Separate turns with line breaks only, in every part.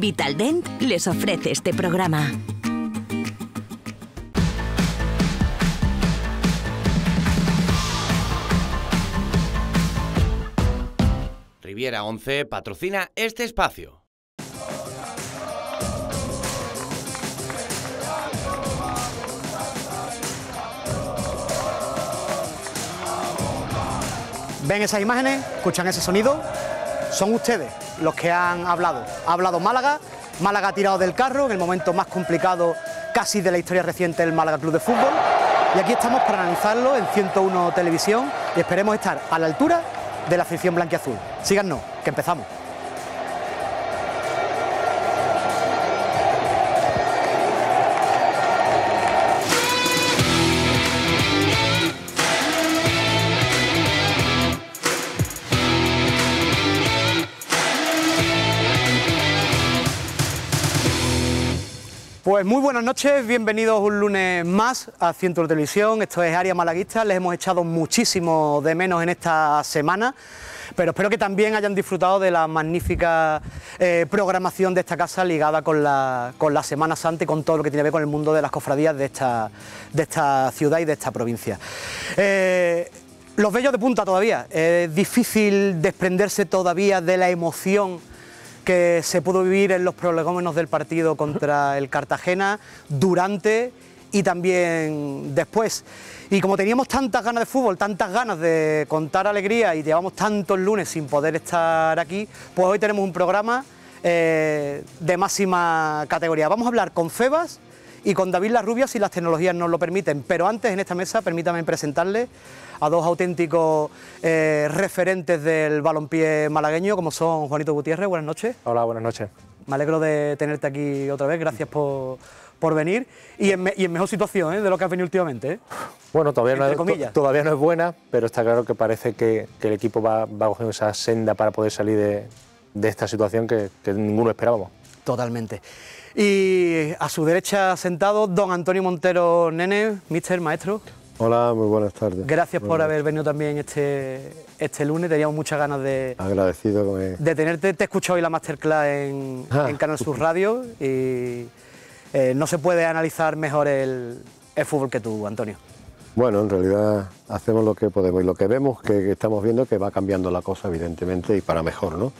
Vitaldent les ofrece este programa. Riviera 11 patrocina este espacio.
¿Ven esas imágenes? ¿Escuchan ese sonido? Son ustedes, los que han hablado. Ha hablado Málaga, Málaga ha tirado del carro en el momento más complicado casi de la historia reciente del Málaga Club de Fútbol. Y aquí estamos para analizarlo en 101 Televisión y esperemos estar a la altura de la afición blanquiazul. Síganos, que empezamos. Pues muy buenas noches, bienvenidos un lunes más a Centro Televisión, esto es Área Malaguista, les hemos echado muchísimo de menos en esta semana, pero espero que también hayan disfrutado de la magnífica eh, programación de esta casa ligada con la, con la Semana Santa y con todo lo que tiene que ver con el mundo de las cofradías de esta, de esta ciudad y de esta provincia. Eh, los bellos de punta todavía, es difícil desprenderse todavía de la emoción que se pudo vivir en los prolegómenos del partido contra el Cartagena durante y también después. Y como teníamos tantas ganas de fútbol, tantas ganas de contar alegría y llevamos tantos lunes sin poder estar aquí, pues hoy tenemos un programa eh, de máxima categoría. Vamos a hablar con Febas y con David Las Rubias si las tecnologías nos lo permiten. Pero antes en esta mesa permítame presentarle a dos auténticos eh, referentes del balompié malagueño, como son Juanito Gutiérrez. Buenas noches.
Hola, buenas noches.
Me alegro de tenerte aquí otra vez. Gracias por, venir y en, mejor situación ¿eh? de lo que has venido últimamente. ¿eh? Bueno, todavía no, es,
todavía no es buena, pero está claro que parece que, el equipo va, cogiendo esa senda para poder salir de, esta situación que, que, ninguno
esperábamos. Totalmente. Y a su derecha sentado, don Antonio Montero Nene, mister maestro. Hola, muy buenas tardes. Gracias por haber venido también este, este lunes, teníamos muchas ganas de... Agradecido De tenerte, te he hoy la masterclass en, ah. en Canal Sur Radio y eh, no se puede analizar mejor el, fútbol que tú, Antonio.
Bueno, en realidad hacemos lo que podemos y lo que vemos, que, que, estamos viendo que va cambiando la cosa, evidentemente, y para mejor, ¿no?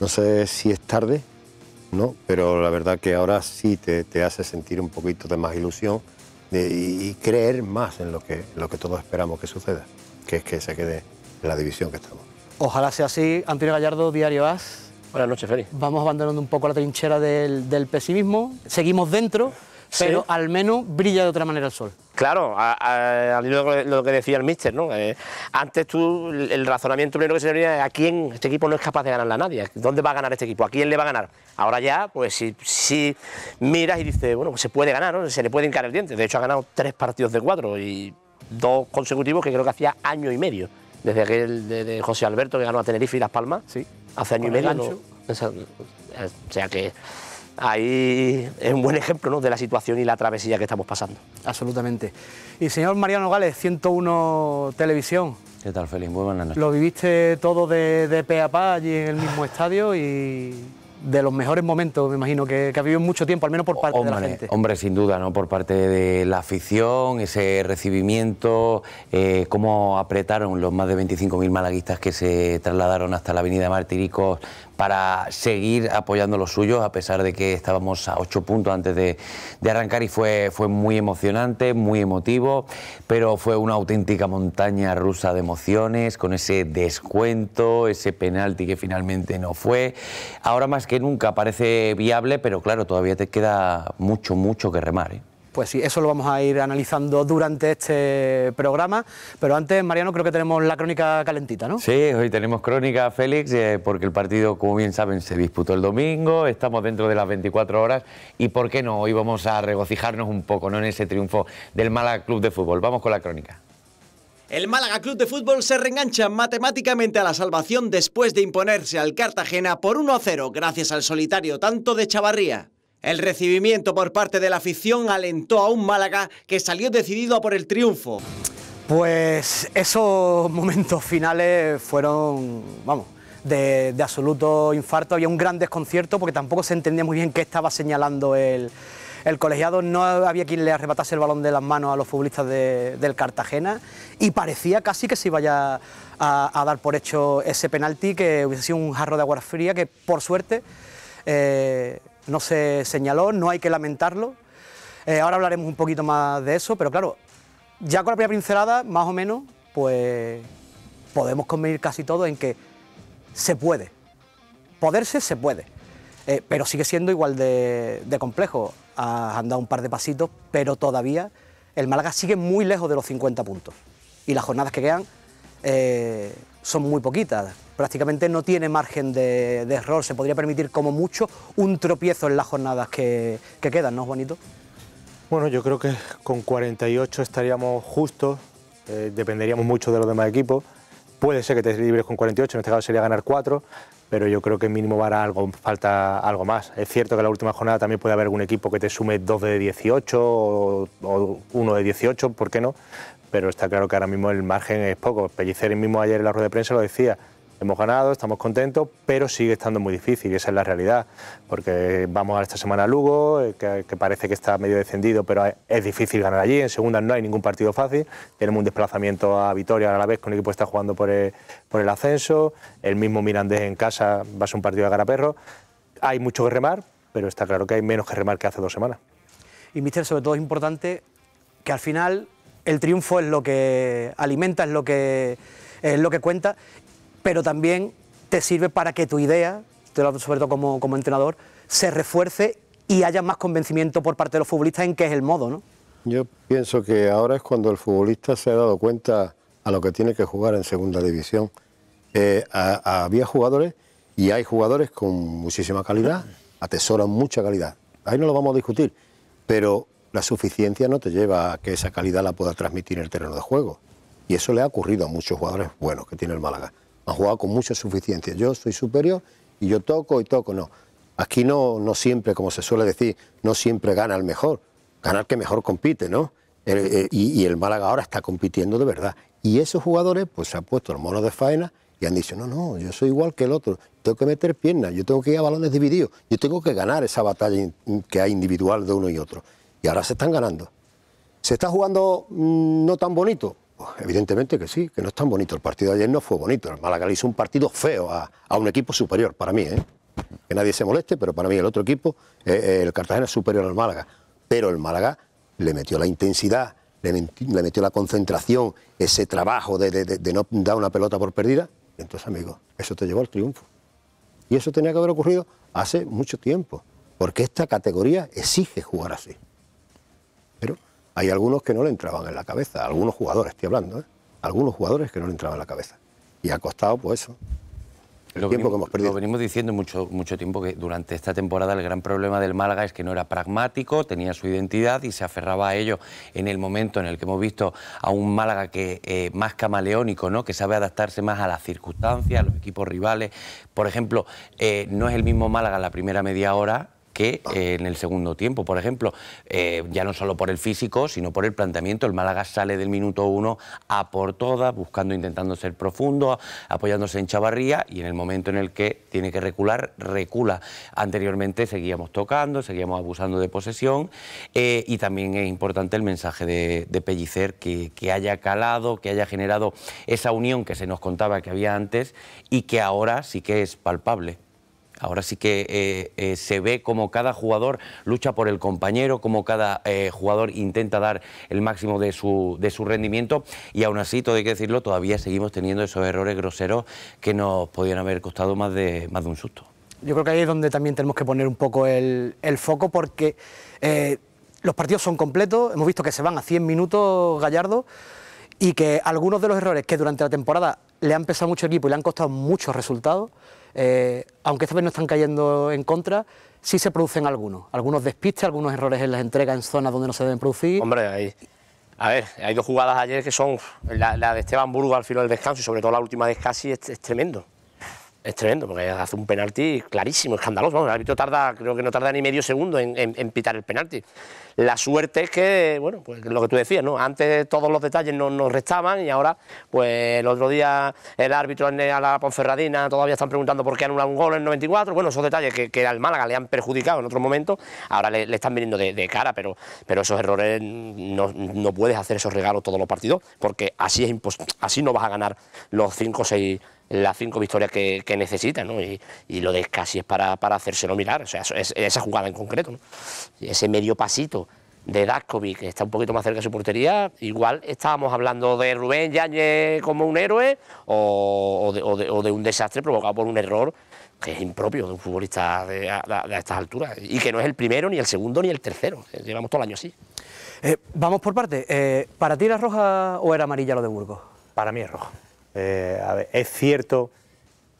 No sé si es tarde, ¿no? Pero la verdad que ahora sí te, te hace sentir un poquito de más ilusión y creer más en lo que, lo que todos esperamos que suceda, que es que se quede la división que estamos.
Ojalá sea así. Antonio Gallardo, Diario As. Buenas noches, Félix. Vamos abandonando un poco la trinchera del pesimismo. Seguimos dentro pero al menos brilla de otra manera el sol.
Claro, al a, lo, que decía el míster, ¿no? Eh, antes tú, el razonamiento primero que se venía es a quién este equipo no es capaz de ganarle a nadie, ¿dónde va a ganar este equipo? ¿A quién le va a ganar? Ahora ya, pues si, miras y dices, bueno, pues se puede ganar, se le puede hincar el diente. De hecho, ha ganado tres partidos de cuatro y dos consecutivos que creo que hacía año y medio, desde aquel de, José Alberto que ganó a Tenerife y Las Palmas, sí. hace año y medio. o sea que ahí es un buen ejemplo ¿no? de la situación y la travesía que estamos pasando.
Absolutamente. Y señor Mariano Gales, 101 Televisión.
¿Qué tal, feliz? Muy buenas noches.
Lo viviste todo de, de pe a pa allí en el mismo estadio y de los mejores momentos, me imagino, que, ha vivido mucho tiempo, al menos por parte de la gente.
Hombre, sin duda, ¿no? Por parte de la afición, ese recibimiento, eh, cómo apretaron los más de 25.000 malaguistas que se trasladaron hasta la avenida Martiricos para seguir apoyando los suyos, a pesar de que estábamos a ocho puntos antes de, arrancar y fue, fue muy emocionante, muy emotivo, pero fue una auténtica montaña rusa de emociones, con ese descuento, ese penalti que finalmente no fue. Ahora más que nunca parece viable, pero claro, todavía te queda mucho, mucho que remar. ¿eh?
Pues sí, eso lo vamos a ir analizando durante este programa, pero antes, Mariano, creo que tenemos la crónica calentita, ¿no? Sí,
hoy tenemos crónica, Félix, eh, porque el partido, como bien saben, se disputó el domingo, estamos dentro de las 24 horas y, ¿por qué no? Hoy vamos a regocijarnos un poco ¿no? en ese triunfo del Málaga Club de Fútbol. Vamos con la crónica.
El Málaga Club de Fútbol se reengancha
matemáticamente a la salvación después de imponerse al Cartagena por 1-0 gracias al solitario tanto de Chavarría. El recibimiento por parte de la afición alentó a un Málaga que
salió decidido a por el triunfo. Pues esos momentos finales fueron, vamos, de, absoluto infarto. Había un gran desconcierto porque tampoco se entendía muy bien qué estaba señalando el, colegiado. No había quien le arrebatase el balón de las manos a los futbolistas del Cartagena y parecía casi que se iba a, dar por hecho ese penalti que hubiese sido un jarro de agua fría que por suerte... Eh, no se señaló, no hay que lamentarlo. Eh, ahora hablaremos un poquito más de eso, pero claro, ya con la primera pincelada, más o menos, pues podemos convenir casi todos en que se puede. Poderse se puede. Eh, pero sigue siendo igual de, complejo. Has andado un par de pasitos, pero todavía el Málaga sigue muy lejos de los 50 puntos. Y las jornadas que quedan eh, son muy poquitas prácticamente no tiene margen de, error, se podría permitir como mucho un tropiezo en las jornadas que, quedan, ¿no, es bonito?
Bueno, yo creo que con 48 estaríamos justos, eh, dependeríamos mucho de los demás equipos. Puede ser que te libres con 48, en este caso sería ganar 4, pero yo creo que mínimo algo, falta algo más. Es cierto que en la última jornada también puede haber algún equipo que te sume 2 de 18 o, o 1 de 18, ¿por qué no? Pero está claro que ahora mismo el margen es poco. Pellicer mismo ayer en la rueda de prensa lo decía, Hemos ganado, estamos contentos, pero sigue estando muy difícil, y esa es la realidad, porque vamos a esta semana a Lugo, eh, que, parece que está medio descendido, pero es difícil ganar allí. En segunda no hay ningún partido fácil, tenemos un desplazamiento a Vitoria a la vez, con el equipo que está jugando por el, ascenso, el mismo Mirandés en casa va a ser un partido de garaperro. Hay mucho que remar, pero está claro que hay menos que remar que hace dos semanas.
Y, Mister, sobre todo es importante que al final el triunfo es lo que alimenta, es lo que, es lo que cuenta pero también te sirve para que tu idea, sobre todo como, como entrenador, se refuerce y haya más convencimiento por parte de los futbolistas en que es el modo, ¿no?
Yo pienso que ahora es cuando el futbolista se ha dado cuenta a lo que tiene que jugar en segunda división. Eh, había jugadores y hay jugadores con muchísima calidad, atesoran mucha calidad. Ahí no lo vamos a discutir, pero la suficiencia no te lleva a que esa calidad la pueda transmitir en el terreno de juego. Y eso le ha ocurrido a muchos jugadores buenos que tiene el Málaga han jugado con mucha suficiencia. Yo soy superior y yo toco y toco, no. Aquí no, no siempre, como se suele decir, no siempre gana el mejor, gana el que mejor compite, ¿no? Eh, y, el Málaga ahora está compitiendo de verdad. Y esos jugadores pues se han puesto los monos de faena y han dicho, no, no, yo soy igual que el otro, tengo que meter piernas, yo tengo que ir a balones divididos, yo tengo que ganar esa batalla que hay individual de uno y otro. Y ahora se están ganando. ¿Se está jugando mm, no tan bonito? Pues, evidentemente que sí, que no es tan bonito. El partido de ayer no fue bonito. El Málaga le hizo un partido feo a, un equipo superior, para mí. ¿eh? Que nadie se moleste, pero para mí el otro equipo, eh, eh, el Cartagena es superior al Málaga. Pero el Málaga le metió la intensidad, le, metió, la concentración, ese trabajo de, no dar una pelota por perdida. Entonces, amigo, eso te llevó al triunfo. Y eso tenía que haber ocurrido hace mucho tiempo, porque esta categoría exige jugar así. Hay algunos que no le entraban en la cabeza, algunos jugadores, estoy hablando, ¿eh? algunos jugadores que no le entraban en la cabeza. Y ha costado, pues eso. El lo tiempo que hemos perdido.
Lo venimos diciendo mucho, mucho tiempo que durante esta temporada el gran problema del Málaga es que no era pragmático, tenía su identidad y se aferraba a ello en el momento en el que hemos visto a un Málaga que eh, más camaleónico, ¿no? que sabe adaptarse más a las circunstancias, a los equipos rivales. Por ejemplo, eh, no es el mismo Málaga en la primera media hora que eh, en el segundo tiempo. Por ejemplo, eh, ya no solo por el físico, sino por el planteamiento. El Málaga sale del minuto uno a por todas, buscando, intentando ser profundo, apoyándose en Chavarría y en el momento en el que tiene que recular, recula. Anteriormente seguíamos tocando, seguíamos abusando de posesión eh, y también es importante el mensaje de, Pellicer que haya calado, que haya generado esa unión que se nos contaba que había antes y que ahora sí que es palpable. Ahora sí que eh, eh, se ve como cada jugador lucha por el compañero, como cada eh, jugador intenta dar el máximo de su, de su rendimiento y aún así, todo hay que decirlo, todavía seguimos teniendo esos errores groseros que nos podían haber costado más de, más de un susto.
Yo creo que ahí es donde también tenemos que poner un poco el, foco porque los partidos son completos, hemos visto que se van a 100 minutos Gallardo y que algunos de los errores que durante la temporada le han pesado mucho equipo y le han costado muchos resultados, eh, aunque esta vez no están cayendo en contra, sí se producen algunos. Algunos despistes, algunos errores en las entregas en zonas donde no se deben producir. Hombre, ahí.
A ver, hay dos jugadas ayer que son la, de Esteban Burgo al final del descanso y sobre todo la última de Scassi es tremendo. Es tremendo, porque hace un penalti clarísimo, escandaloso. el árbitro tarda, creo que no tarda ni medio segundo en, pitar el penalti. La suerte es que, bueno, pues lo que tú decías, ¿no? Antes todos los detalles no nos restaban y ahora, pues el otro día el árbitro a la Ponferradina todavía están preguntando por qué anula un gol en 94. Bueno, esos detalles que, al Málaga le han perjudicado en otro momento, ahora le, están viniendo de, cara, pero, pero esos errores no, puedes hacer esos regalos todos los partidos, porque así es así no vas a ganar los 5 o 6 las cinco victorias que, necesitan necesita, ¿no? Y, lo de casi es para, para hacérselo mirar, esa jugada en concreto, Ese medio pasito de Daskovic, que está un poquito más cerca de su portería, igual estábamos hablando de Rubén Yáñez como un héroe o, de, un desastre provocado por un error que es impropio de un futbolista de, estas alturas y que no es el primero, ni el segundo, ni el tercero. Eh, llevamos todo el año así.
Eh, vamos por parte. Eh, ¿Para ti era roja o era amarilla lo de Burgos?
Para mí es roja. Eh, es cierto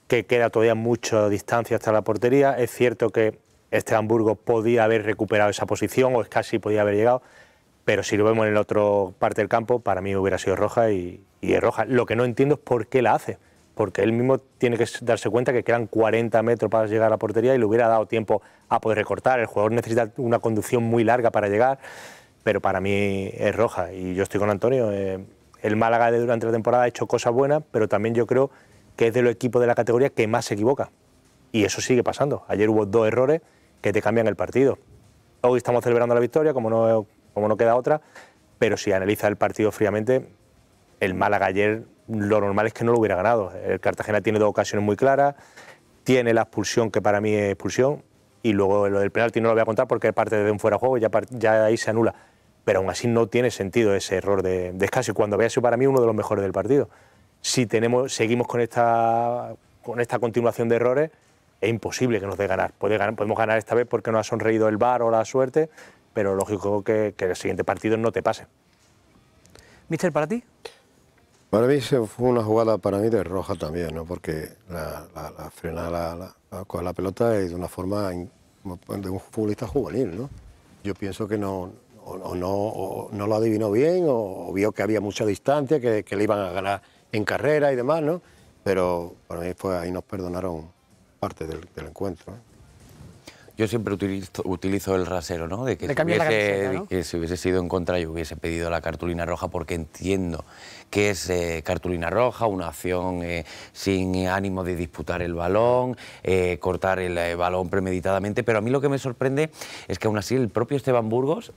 que queda todavía mucha distancia hasta la portería, es cierto que este Hamburgo podía haber recuperado esa posición o casi podía haber llegado, pero si lo vemos en la otra parte del campo, para mí hubiera sido roja y, es roja. Lo que no entiendo es por qué la hace, porque él mismo tiene que darse cuenta que quedan 40 metros para llegar a la portería y le hubiera dado tiempo a poder recortar. El jugador necesita una conducción muy larga para llegar, pero para mí es roja y yo estoy con Antonio. Eh, el Málaga de durante la temporada ha hecho cosas buenas, pero también yo creo que es de los equipos de la categoría que más se equivoca. Y eso sigue pasando. Ayer hubo dos errores que te cambian el partido. Hoy estamos celebrando la victoria, como no, como no queda otra, pero si analiza el partido fríamente, el Málaga ayer lo normal es que no lo hubiera ganado. El Cartagena tiene dos ocasiones muy claras, tiene la expulsión, que para mí es expulsión, y luego lo del penalti no lo voy a contar porque parte de un fuera de juego, ya, ya ahí se anula pero aún así no tiene sentido ese error de, de cuando había sido para mí uno de los mejores del partido. Si tenemos, seguimos con esta, con esta continuación de errores, es imposible que nos dé ganar. Puede Podemos ganar esta vez porque nos ha sonreído el bar o la suerte, pero lógico que, que el siguiente partido no te pase.
Mister, ¿para ti?
Para mí fue una jugada para mí de roja también, ¿no? porque la, la, la frenada con la pelota es de una forma de un futbolista juvenil. ¿no? Yo pienso que no, o, no, no, lo adivinó bien, o, vio que había mucha distancia, que, le iban a ganar en carrera y demás, ¿no? Pero ahí nos perdonaron parte del, encuentro. Yo
siempre utilizo, utilizo, el rasero, ¿no? De que, si que si hubiese sido en contra yo hubiese pedido la cartulina roja porque entiendo que es eh, cartulina roja, una acción eh, sin ánimo de disputar el balón, eh, cortar el balón premeditadamente, pero a mí lo que me sorprende es que aún así el propio Esteban Burgos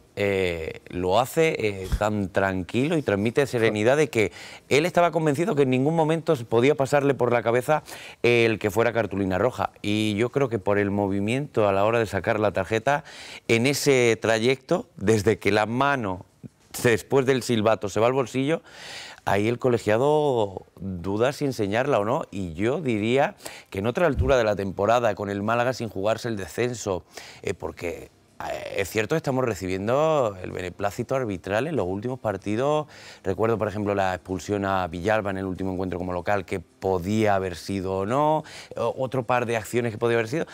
lo hace tan tranquilo y transmite serenidad de que él estaba convencido que en ningún momento podía pasarle por la cabeza el que fuera cartulina roja. Y yo creo que por el movimiento a la hora de sacar la tarjeta, en ese trayecto, desde que la mano después del silbato se va al bolsillo, ahí el colegiado duda si enseñarla o no. Y yo diría que en otra altura de la temporada, con el Málaga sin jugarse el descenso, eh, porque eh, es cierto, estamos recibiendo el beneplácito arbitral en los últimos partidos. Recuerdo, por ejemplo, la expulsión a Villalba en el último encuentro como local, que podía haber sido o no, otro par de acciones que podía haber sido.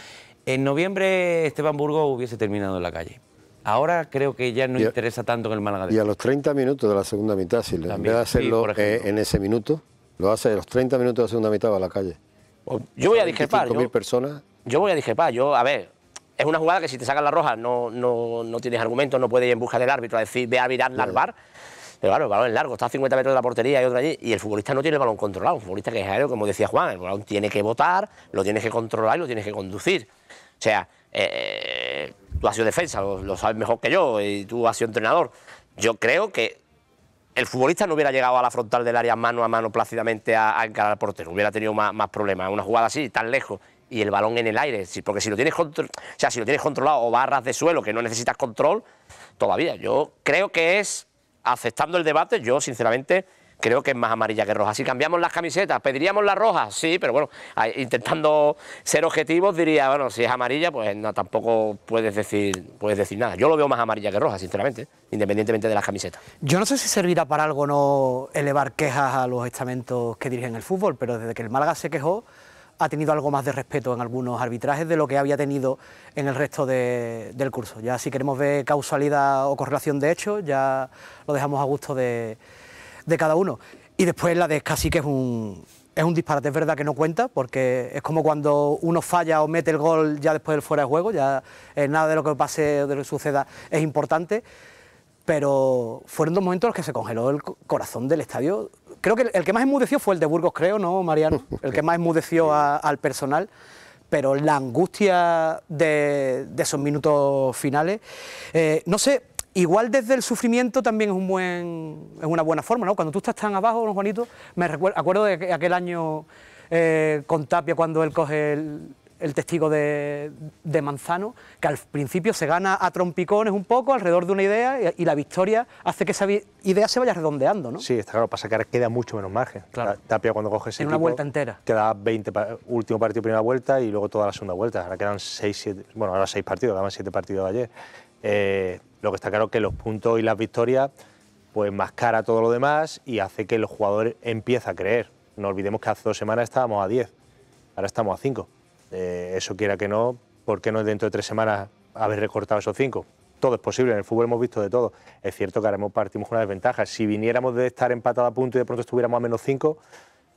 En noviembre, Esteban Burgo hubiese terminado en la calle. Ahora creo que ya no interesa tanto en el Málaga.
Y a los 30 minutos de la segunda mitad, si en vez de hacerlo en ese minuto, lo hace a los 30 minutos de la segunda mitad va a la calle. yo voy a discrepar. Yo, personas.
yo voy a discrepar. Yo, a ver, es una jugada que si te sacan la roja no, no, tienes argumentos, no puedes ir en busca del árbitro a decir, ve a virar, al bar. Pero claro, el balón es largo, está a 50 metros de la portería y otro allí, y el futbolista no tiene el balón controlado. Un futbolista que es aéreo, como decía Juan, el balón tiene que votar, lo tienes que controlar y lo tienes que conducir. O sea, eh, tú has sido defensa, lo, sabes mejor que yo, y tú has sido entrenador. Yo creo que el futbolista no hubiera llegado a la frontal del área mano a mano plácidamente a, encarar al portero, hubiera tenido más, problemas. Una jugada así, tan lejos, y el balón en el aire, porque si lo tienes, sea, si lo tienes controlado o barras de suelo que no necesitas control, todavía. Yo creo que es, aceptando el debate, yo sinceramente creo que es más amarilla que roja. Si cambiamos las camisetas, ¿pediríamos la roja? Sí, pero bueno, intentando ser objetivos diría, bueno, si es amarilla, pues tampoco puedes decir, puedes decir nada. Yo lo veo más amarilla que roja, sinceramente, independientemente de las camisetas.
Yo no sé si servirá para algo no elevar quejas a los estamentos que dirigen el fútbol, pero desde que el Málaga se quejó, ha tenido algo más de respeto en algunos arbitrajes de lo que había tenido en el resto del curso. Ya si queremos ver causalidad o correlación de hechos, ya lo dejamos a gusto de, de cada uno. Y después la de casi que es un, es un disparate, es verdad que no cuenta, porque es como cuando uno falla o mete el gol ya después del fuera de juego, ya eh, nada de lo que pase o de lo que suceda es importante. Pero fueron dos momentos en los que se congeló el corazón del estadio. Creo que el que más enmudeció fue el de Burgos, creo, ¿no, Mariano? El que más enmudeció al personal. Pero la angustia de, esos minutos finales. Eh, no sé, Igual desde el sufrimiento también es, un buen, es una buena forma, ¿no? Cuando tú estás tan abajo, unos Juanito, me recuerdo, acuerdo de aquel año eh, con Tapia cuando él coge el, testigo de, Manzano, que al principio se gana a trompicones un poco alrededor de una idea y, la victoria hace que esa idea se vaya redondeando, ¿no?
Sí, está claro, que ahora queda mucho menos margen. Tapia cuando coge
ese En una vuelta entera.
Queda 20, último partido, primera vuelta y luego toda la segunda vuelta. Ahora quedan 6, bueno, ahora 6 partidos, quedaban 7 partidos de ayer. Eh, lo que está claro es que los puntos y las victorias pues mascara todo lo demás y hace que el jugador empiece a creer. No olvidemos que hace dos semanas estábamos a 10, ahora estamos a 5. Eh, eso quiera que no, ¿por qué no dentro de tres semanas haber recortado esos 5? Todo es posible, en el fútbol hemos visto de todo. Es cierto que ahora partimos con una desventaja. Si viniéramos de estar empatados a punto y de pronto estuviéramos a menos 5,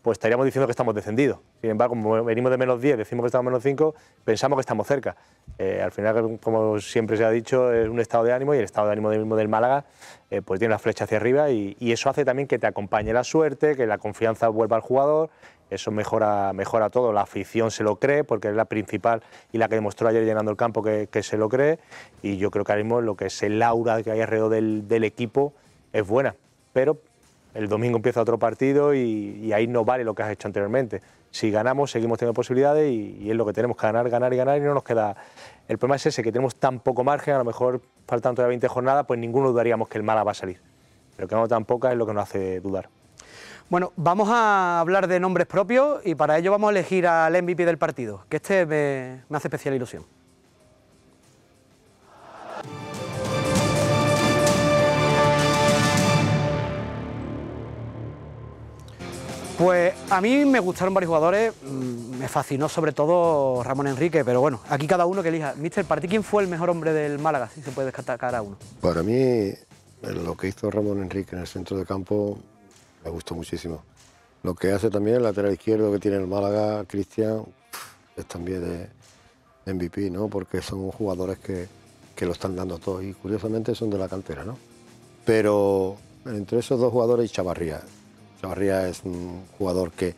pues estaríamos diciendo que estamos descendidos. Sin embargo, como venimos de menos 10, decimos que estamos menos 5, pensamos que estamos cerca. Eh, al final, como siempre se ha dicho, es un estado de ánimo y el estado de ánimo del, mismo del Málaga eh, pues tiene la flecha hacia arriba y, eso hace también que te acompañe la suerte, que la confianza vuelva al jugador, eso mejora, mejora todo, la afición se lo cree porque es la principal y la que demostró ayer llenando el campo que, se lo cree y yo creo que ahora mismo lo que es el aura que hay alrededor del, del equipo es buena, pero el domingo empieza otro partido y, ahí no vale lo que has hecho anteriormente. Si ganamos, seguimos teniendo posibilidades y, es lo que tenemos, que ganar, ganar y ganar y no nos queda... El problema es ese, que tenemos tan poco margen, a lo mejor faltan todavía 20 jornadas, pues ninguno dudaríamos que el Mala va a salir. Pero que no tan poca es lo que nos hace dudar.
Bueno, vamos a hablar de nombres propios y para ello vamos a elegir al MVP del partido, que este me hace especial ilusión. Pues a mí me gustaron varios jugadores, mm, me fascinó sobre todo Ramón Enrique, pero bueno, aquí cada uno que elija. Mister, ¿para ti quién fue el mejor hombre del Málaga, si se puede descartar a uno?
Para mí, lo que hizo Ramón Enrique en el centro de campo me gustó muchísimo. Lo que hace también el lateral izquierdo que tiene el Málaga, Cristian, es también de, MVP, ¿no? Porque son jugadores que, lo están dando todo y curiosamente son de la cantera, ¿no? Pero entre esos dos jugadores y Chavarría, Chavarría es un jugador que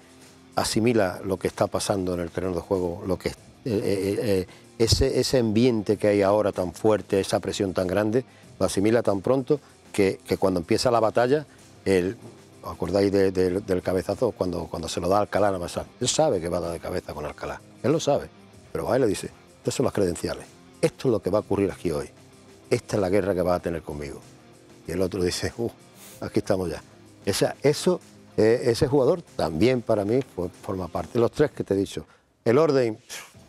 asimila lo que está pasando en el terreno de juego, lo que eh, eh, eh, ese, ese ambiente que hay ahora tan fuerte, esa presión tan grande, lo asimila tan pronto que, cuando empieza la batalla, el, ¿os acordáis del cabezazo? Cuando, cuando se lo da Alcalá a Masal. Él sabe que va a dar de cabeza con Alcalá, él lo sabe, pero va y le dice, estas son las credenciales, esto es lo que va a ocurrir aquí hoy, esta es la guerra que va a tener conmigo. Y el otro dice, uh, aquí estamos ya. Esa, eso, eh, ese jugador también para mí forma parte de los tres que te he dicho. El orden,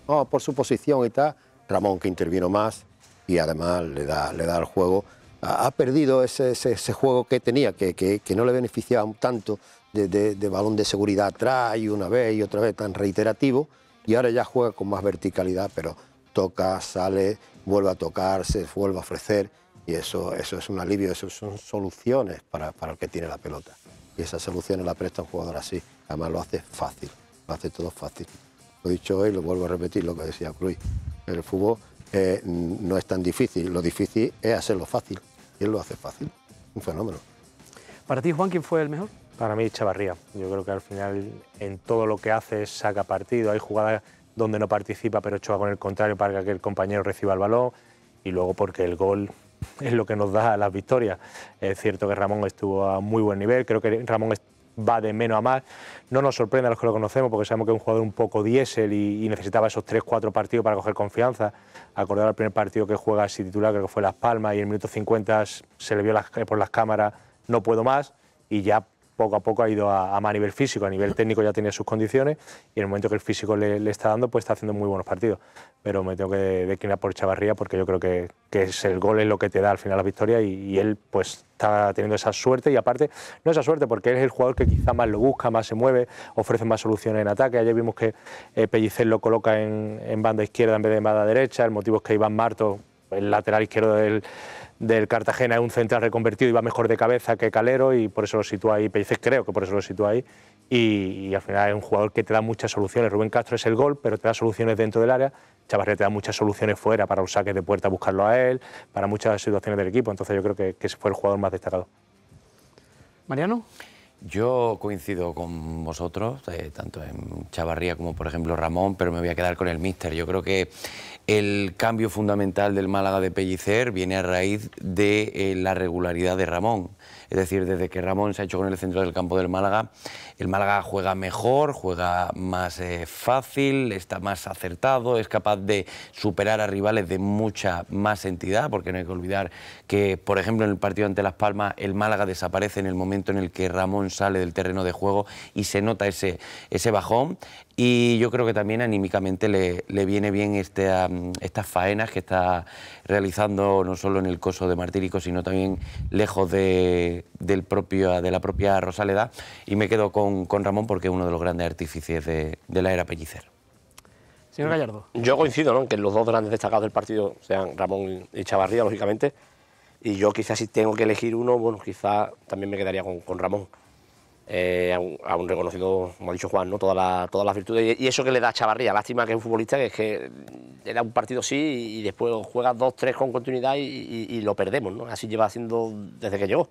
por su posición y tal, Ramón que intervino más y además le da, le da el juego. Ha, perdido ese, juego que tenía, que, que, no le beneficiaba tanto de, de, balón de seguridad atrás y una vez y otra vez tan reiterativo. Y ahora ya juega con más verticalidad, pero toca, sale, vuelve a tocar, se vuelve a ofrecer. Y eso, eso es un alivio, eso son soluciones para, el que tiene la pelota. Y esas soluciones las presta un jugador así. Además lo hace fácil, lo hace todo fácil. Lo he dicho hoy, lo vuelvo a repetir, lo que decía Cruz. El fútbol eh, no es tan difícil, lo difícil es hacerlo fácil. Y él lo hace fácil. Un fenómeno.
Para ti, Juan, ¿quién fue el mejor?
Para mí, Chavarría. Yo creo que al final en todo lo que hace saca partido. Hay jugadas donde no participa, pero choca con el contrario para que el compañero reciba el balón. Y luego porque el gol es lo que nos da las victorias. Es cierto que Ramón estuvo a muy buen nivel, creo que Ramón va de menos a más. No nos sorprende a los que lo conocemos porque sabemos que es un jugador un poco diésel y, necesitaba esos 3-4 partidos para coger confianza. Acordar el primer partido que juega así titular, creo que fue Las Palmas, y en el minuto 50 se le vio por las cámaras, no puedo más, y ya poco a poco ha ido a, a, más nivel físico, a nivel técnico ya tiene sus condiciones y en el momento que el físico le, está dando, pues está haciendo muy buenos partidos. Pero me tengo que declinar por Chavarría porque yo creo que, es el gol es lo que te da al final la victoria y, él pues está teniendo esa suerte y aparte, no esa suerte porque es el jugador que quizá más lo busca, más se mueve, ofrece más soluciones en ataque. Ayer vimos que eh, Pellicer lo coloca en, en banda izquierda en vez de en banda derecha, el motivo es que Iván Marto, el lateral izquierdo del del Cartagena es un central reconvertido y va mejor de cabeza que Calero y por eso lo sitúa ahí, creo que por eso lo sitúa ahí y, al final es un jugador que te da muchas soluciones, Rubén Castro es el gol pero te da soluciones dentro del área, Chavarría te da muchas soluciones fuera para los saques de puerta, buscarlo a él, para muchas situaciones del equipo, entonces yo creo que, ese fue el jugador más destacado.
Mariano.
Yo coincido con vosotros, eh, tanto en Chavarría como por ejemplo Ramón, pero me voy a quedar con el míster. Yo creo que el cambio fundamental del Málaga de Pellicer viene a raíz de eh, la regularidad de Ramón. Es decir, desde que Ramón se ha hecho con el centro del campo del Málaga, el Málaga juega mejor, juega más eh, fácil, está más acertado, es capaz de superar a rivales de mucha más entidad, porque no hay que olvidar que, por ejemplo, en el partido ante Las Palmas, el Málaga desaparece en el momento en el que Ramón sale del terreno de juego y se nota ese bajón. Y yo creo que también anímicamente le, le viene bien este, estas faenas que está realizando no solo en el coso de Martírico, sino también lejos de, del propio, de la propia Rosaleda. Y me quedo con, Ramón porque es uno de los grandes artífices de, la era Pellicer.
Señor Gallardo. Yo coincido ¿no? que los dos grandes destacados del partido sean Ramón y Chavarría, lógicamente. Y yo quizás si tengo que elegir uno, bueno, quizás también me quedaría con, con Ramón eh, aún, reconocido, como ha dicho Juan, ¿no? todas las virtudes. Y, eso que le da Chavarría, lástima que es un futbolista que es que le da un partido sí y, después juega dos, tres con continuidad y, lo perdemos, ¿no? Así lleva haciendo desde que llegó.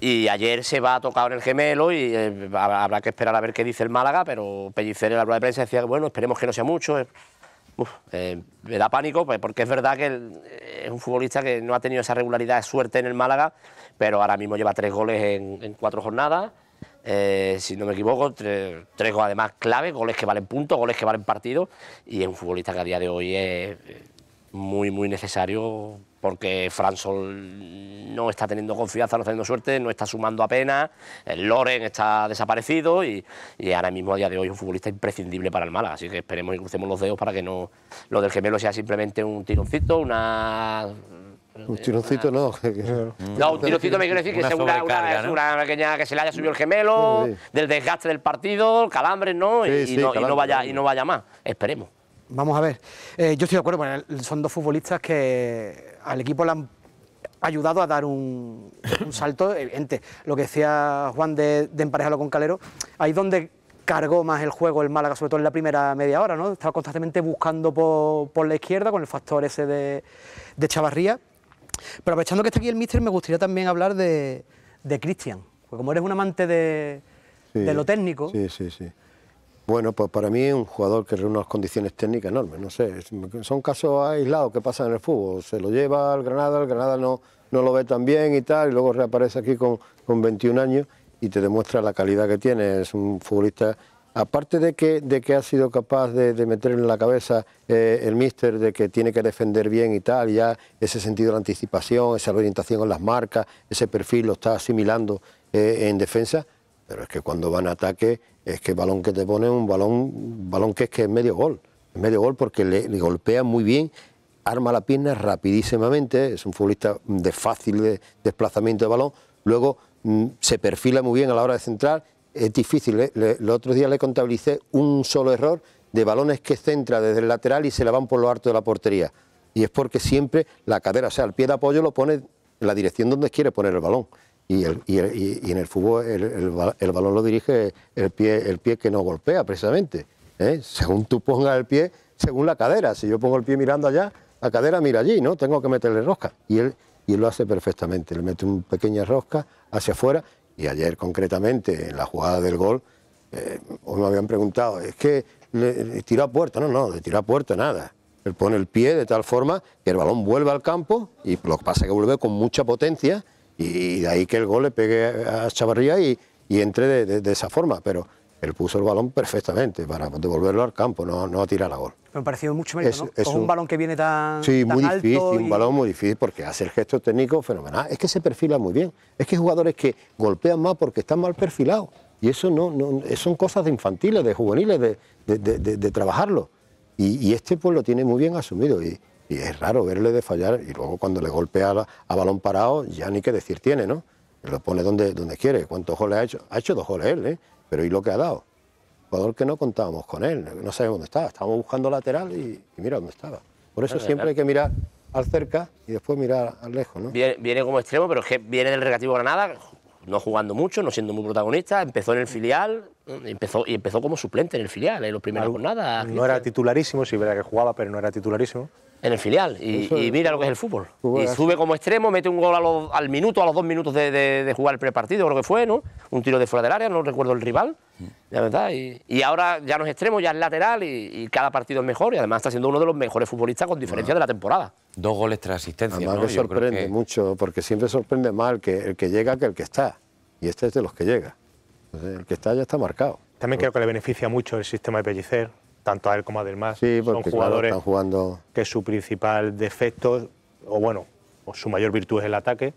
Y ayer se va a tocar en el gemelo y eh, habrá que esperar a ver qué dice el Málaga, pero Pellicer en la rueda de prensa decía, bueno, esperemos que no sea mucho. Eh, eh, me da pánico pues, porque es verdad que es un futbolista que no ha tenido esa regularidad de suerte en el Málaga, pero ahora mismo lleva tres goles en, en cuatro jornadas. Eh, si no me equivoco, tres, goles además clave, goles que valen puntos, goles que valen partidos, y es un futbolista que a día de hoy es eh, muy, muy necesario porque Fransol no está teniendo confianza, no está teniendo suerte, no está sumando apenas, el Loren está desaparecido y, ahora mismo a día de hoy es un futbolista imprescindible para el Málaga, así que esperemos y crucemos los dedos para que no lo del gemelo sea simplemente un tironcito,
una un tironcito no. No, un tironcito me quiere decir que una
una, pequeña que se le haya subido el gemelo, del desgaste del partido, el calambre, ¿no? y, no vaya, y no vaya más. Esperemos.
Vamos a ver. Eh, yo estoy de acuerdo, son dos futbolistas que al equipo le han ayudado a dar un, salto evidente. Eh, lo que decía Juan de, de emparejarlo con Calero, ahí donde cargó más el juego el Málaga, sobre todo en la primera media hora, ¿no? Estaba constantemente buscando por, por la izquierda con el factor ese de, de Chavarría pero aprovechando que está aquí el mister, me gustaría también hablar de, de Cristian, porque como eres un amante de,
lo técnico... Sí, sí, sí. Bueno, pues para mí es un jugador que tiene unas condiciones técnicas enormes, no sé, son casos aislados que pasan en el fútbol, se lo lleva al Granada, el Granada no, no lo ve tan bien y tal, y luego reaparece aquí con, con 21 años y te demuestra la calidad que tiene, es un futbolista aparte de que, ha sido capaz de, meter en la cabeza eh, el míster de que tiene que defender bien y tal, ya ese sentido de la anticipación, esa orientación en las marcas, ese perfil lo está asimilando eh, en defensa, pero es que cuando van a ataque es que el balón que te pone un balón, balón que es que es medio gol, es medio gol porque le, golpea muy bien arma la pierna rapidísimamente, es un futbolista de fácil desplazamiento de balón, luego mm, se perfila muy bien a la hora de centrar es difícil. ¿eh? el otro día le contabilicé un solo error de balones que centra desde el lateral y se la van por lo alto de la portería. Y es porque siempre la cadera, o sea, el pie de apoyo lo pone en la dirección donde quiere poner el balón. Y, en el fútbol el, balón lo dirige el pie, el pie que no golpea precisamente. ¿eh? Según tú pongas el pie, según la cadera. Si yo pongo el pie mirando allá, la cadera mira allí, ¿no? Tengo que meterle rosca. Y él, y él lo hace perfectamente. Le mete una pequeña rosca hacia afuera y ayer concretamente en la jugada del gol, eh, hoy me habían preguntado, es que le, tira a puerta, no, no, le tira a puerta nada. Él pone el pie de tal forma que el balón vuelve al campo y lo que pasa es que vuelve con mucha potencia y, de ahí que el gol le pegue a Chavarría y, entre de, de esa forma, pero él puso el balón perfectamente para devolverlo al campo, no, no a tirar a gol.
Me ha parecido mucho mejor. es, un, balón que viene tan Sí, muy difícil, un balón
muy difícil porque hace el gesto técnico fenomenal. Es que se perfila muy bien. Es que hay jugadores que golpean más porque están mal perfilados. Y eso no, no son cosas de infantiles, de juveniles, de, trabajarlo. Y, este pues lo tiene muy bien asumido. Y, es raro verle de fallar. Y luego cuando le golpea a, balón parado, ya ni qué decir tiene, ¿no? Lo pone donde, donde quiere. ¿Cuántos goles ha hecho? Ha hecho dos goles él, ¿eh? Pero ¿y lo que ha dado? Jugador que no contábamos con él, no sabemos dónde estaba. Estábamos buscando lateral y, mira dónde estaba. Por eso siempre hay que mirar al cerca y después mirar al lejos.
Viene, como extremo, pero es que viene del Recreativo Granada, no jugando mucho, no siendo muy protagonista. Empezó en el filial empezó, y empezó como suplente en el filial, en los primeros
jornadas. No era titularísimo, sí, verdad que jugaba, pero no era titularísimo en el filial y, mira lo que es el fútbol. Y sube
como extremo, mete un gol al minuto, a los dos minutos de, jugar el prepartido, lo que fue, ¿no? Un tiro de fuera del área, no recuerdo el rival, verdad. Y, ahora ya no es extremo, ya es lateral y, cada partido es mejor y además está siendo uno de los mejores futbolistas con diferencia de la temporada.
Dos goles tras asistencia.
Además me sorprende mucho porque siempre sorprende más el que, el que llega que el que está. Y este es de los que llega. el que está ya está marcado.
También creo que le beneficia mucho el sistema de Pellicer, tanto a él como a son jugadores
que su principal
defecto, o bueno, o su mayor virtud es el ataque,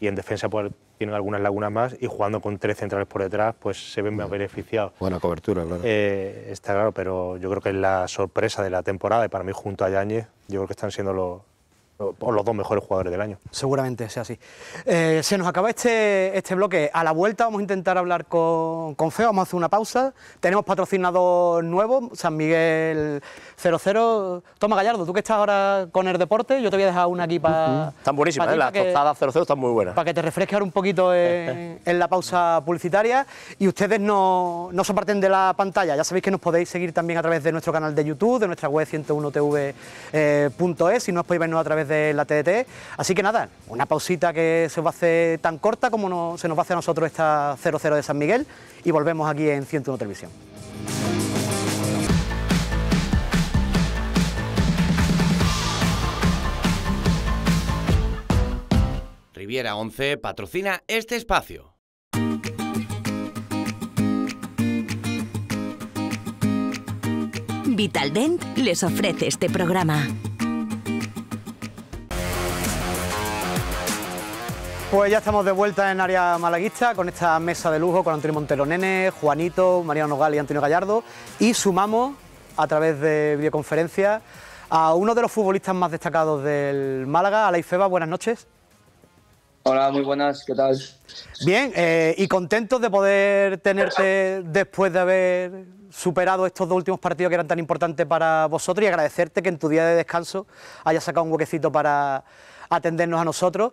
y en defensa pues, tienen algunas lagunas más, y jugando con tres centrales por detrás, pues se ven más beneficiados.
Buena cobertura, claro.
Eh, está claro, pero yo creo que es la sorpresa de la temporada, y para mí junto a Yáñez, yo creo que están siendo los, los dos mejores jugadores del año. Seguramente sea así.
Eh, se nos acaba este, este bloque. A la vuelta vamos a intentar hablar con, con Feo, vamos a hacer una pausa. Tenemos patrocinador nuevo, San Miguel 00. Toma Gallardo, tú que estás ahora con el deporte, yo te voy a dejar una aquí para... Están buenísimas, eh, las tostadas 00 están muy buenas. Para que te refresques ahora un poquito en, la pausa publicitaria. Y ustedes no, no se parten de la pantalla, ya sabéis que nos podéis seguir también a través de nuestro canal de YouTube, de nuestra web 101tv.es, eh, ...y no os podéis vernos a través de la TDT. Así que nada, una pausita que se va a hacer tan corta como se nos va a hacer a nosotros esta 00 de San Miguel y volvemos aquí en 101 Televisión.
Riviera 11 patrocina este espacio.
Vitaldent les ofrece este programa. Pues ya estamos de vuelta en área malaguista con esta mesa de lujo con Antonio Montero Nene, Juanito, Mariano Nogal y Antonio Gallardo y sumamos a través de videoconferencia a uno de los futbolistas más destacados del Málaga, Alay Feba, buenas noches.
Hola, muy buenas, ¿qué tal?
Bien, eh, y contentos de poder tenerte después de haber superado estos dos últimos partidos que eran tan importantes para vosotros y agradecerte que en tu día de descanso hayas sacado un huequecito para, atendernos a nosotros.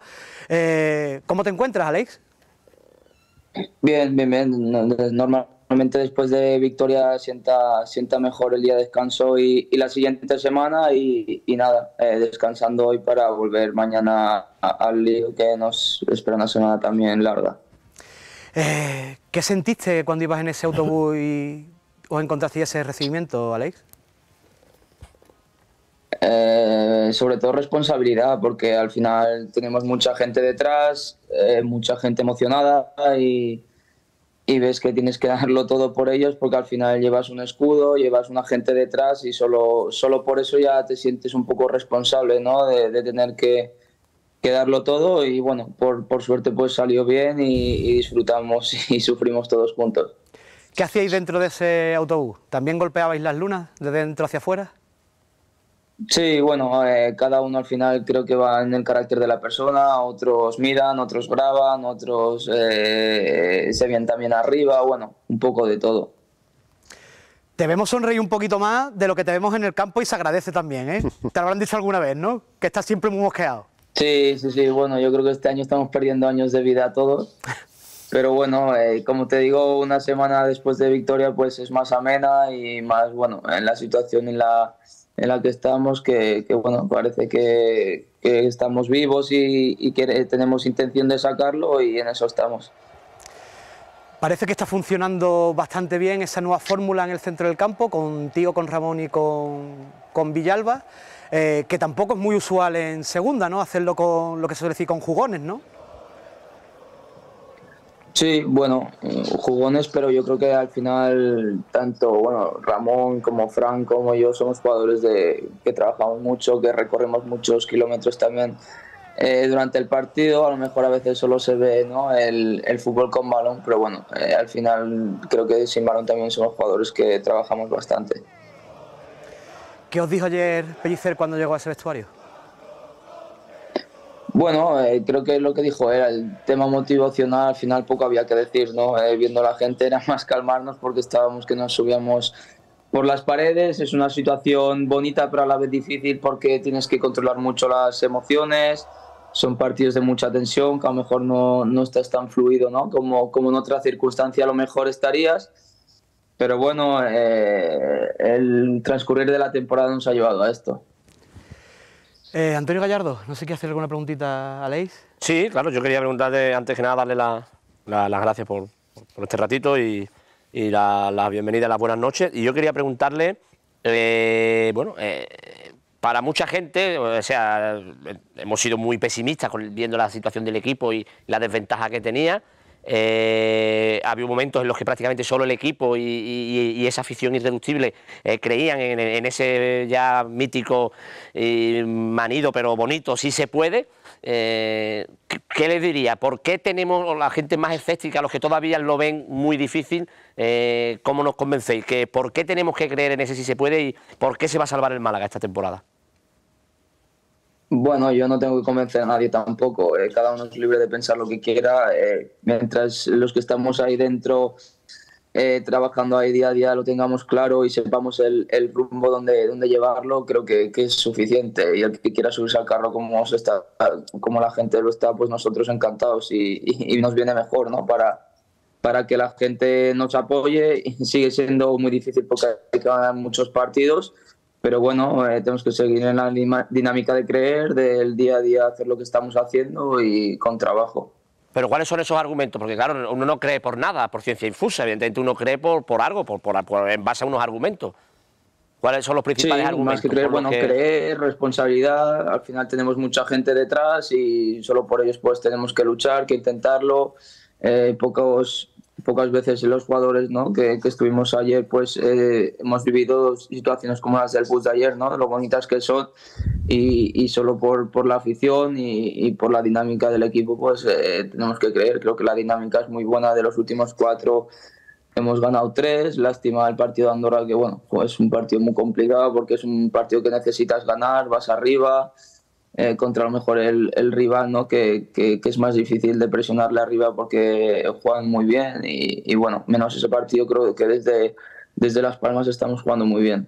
Eh, ¿Cómo te encuentras, Alex?
Bien, bien, bien. Normalmente después de victoria sienta, sienta mejor el día de descanso y, la siguiente semana y, nada, eh, descansando hoy para volver mañana al lío que nos espera una semana también larga.
Eh, ¿Qué sentiste cuando ibas en ese autobús y os encontraste ese recibimiento, Alex?
Eh, sobre todo responsabilidad, porque al final tenemos mucha gente detrás, eh, mucha gente emocionada y, ves que tienes que darlo todo por ellos porque al final llevas un escudo, llevas una gente detrás y solo, solo por eso ya te sientes un poco responsable de, tener que, darlo todo y bueno, por, suerte pues salió bien y, disfrutamos y sufrimos todos juntos.
¿Qué hacíais dentro de ese autobús? ¿También golpeabais las lunas de dentro hacia afuera? Sí, bueno, eh, cada uno
al final creo que va en el carácter de la persona, otros miran, otros graban, otros eh, se vienen también arriba, bueno, un poco de todo.
Te vemos sonreír un poquito más de lo que te vemos en el campo y se agradece también, ¿eh? Te lo habrán dicho alguna vez, ¿no? Que estás siempre muy mosqueado.
Sí, sí, sí, bueno, yo creo que este año estamos perdiendo años de vida a todos, pero bueno, eh, como te digo, una semana después de victoria pues es más amena y más, bueno, en la situación y la en la que estamos, que, bueno, parece que, estamos vivos y, que tenemos intención de sacarlo y en eso estamos.
Parece que está funcionando bastante bien esa nueva fórmula en el centro del campo, contigo, con Ramón y con, Villalba, eh, que tampoco es muy usual en segunda, ¿no? Hacerlo con lo que se suele decir con jugones, ¿no?
Sí, bueno, jugones, pero yo creo que al final tanto bueno Ramón como Franco como yo somos jugadores de que trabajamos mucho, que recorremos muchos kilómetros también eh, durante el partido. A lo mejor a veces solo se ve ¿no? el, fútbol con balón, pero bueno, eh, al final creo que sin balón también somos jugadores que trabajamos
bastante. ¿Qué os dijo ayer Pellicer cuando llegó a ese vestuario?
Bueno, eh, creo que lo que dijo era el tema motivacional, al final poco había que decir, ¿no? Eh, viendo a la gente era más calmarnos porque estábamos que nos subíamos por las paredes, es una situación bonita pero a la vez difícil porque tienes que controlar mucho las emociones, son partidos de mucha tensión, que a lo mejor no, no estás tan fluido, ¿no? Como, como en otra circunstancia a lo mejor estarías, pero bueno, eh, el transcurrir de la temporada nos ha llevado a esto.
Eh, Antonio Gallardo, no sé qué hacer alguna preguntita a Leis. Sí,
claro, yo quería preguntarle antes que nada, darle las
gracias por, este ratito y, las la bienvenida, las buenas noches. Y yo quería preguntarle, eh, bueno, eh, para mucha gente, o sea, eh, hemos sido muy pesimistas viendo la situación del equipo y la desventaja que tenía. Eh, había momentos en los que prácticamente solo el equipo y, esa afición irreductible eh, creían en, ese ya mítico y manido, pero bonito, si se puede. Eh, ¿Qué les diría? ¿Por qué tenemos la gente más escéptica, los que todavía lo ven muy difícil? Eh, ¿Cómo nos convencéis? ¿Que ¿Por qué tenemos que creer en ese si se puede y por qué se va a salvar el Málaga esta temporada?
Bueno, yo no tengo que convencer a nadie tampoco. Eh, cada uno es libre de pensar lo que quiera. Eh, mientras los que estamos ahí dentro, eh, trabajando ahí día a día, lo tengamos claro y sepamos el, rumbo donde, llevarlo, creo que, es suficiente. Y el que quiera subirse al carro como, como la gente lo está, pues nosotros encantados y, nos viene mejor, ¿no? Para, para que la gente nos apoye. Sigue siendo muy difícil porque hay que ganar muchos partidos pero bueno, eh, tenemos que seguir en la dinámica de creer, del día a día hacer lo que estamos haciendo y con trabajo. Pero ¿cuáles son esos argumentos?
Porque claro, uno no cree por nada, por ciencia infusa, evidentemente uno cree por, por algo, por, en base a unos argumentos. ¿Cuáles son los principales argumentos? que bueno, creer,
responsabilidad, al final tenemos mucha gente detrás y solo por ellos pues tenemos que luchar, que intentarlo, eh, pocos pocas veces los jugadores ¿no? que, estuvimos ayer, pues eh, hemos vivido situaciones como las del bus de ayer, ¿no? lo bonitas que son, y, solo por, la afición y, por la dinámica del equipo, pues eh, tenemos que creer, creo que la dinámica es muy buena de los últimos cuatro. Hemos ganado tres, lástima el partido de Andorra, que bueno, es un partido muy complicado porque es un partido que necesitas ganar, vas arriba, eh, contra a lo mejor el, rival, ¿no? Que, es más difícil de presionarle arriba porque juegan muy bien y, bueno, menos ese partido creo que desde, desde Las Palmas estamos jugando muy bien.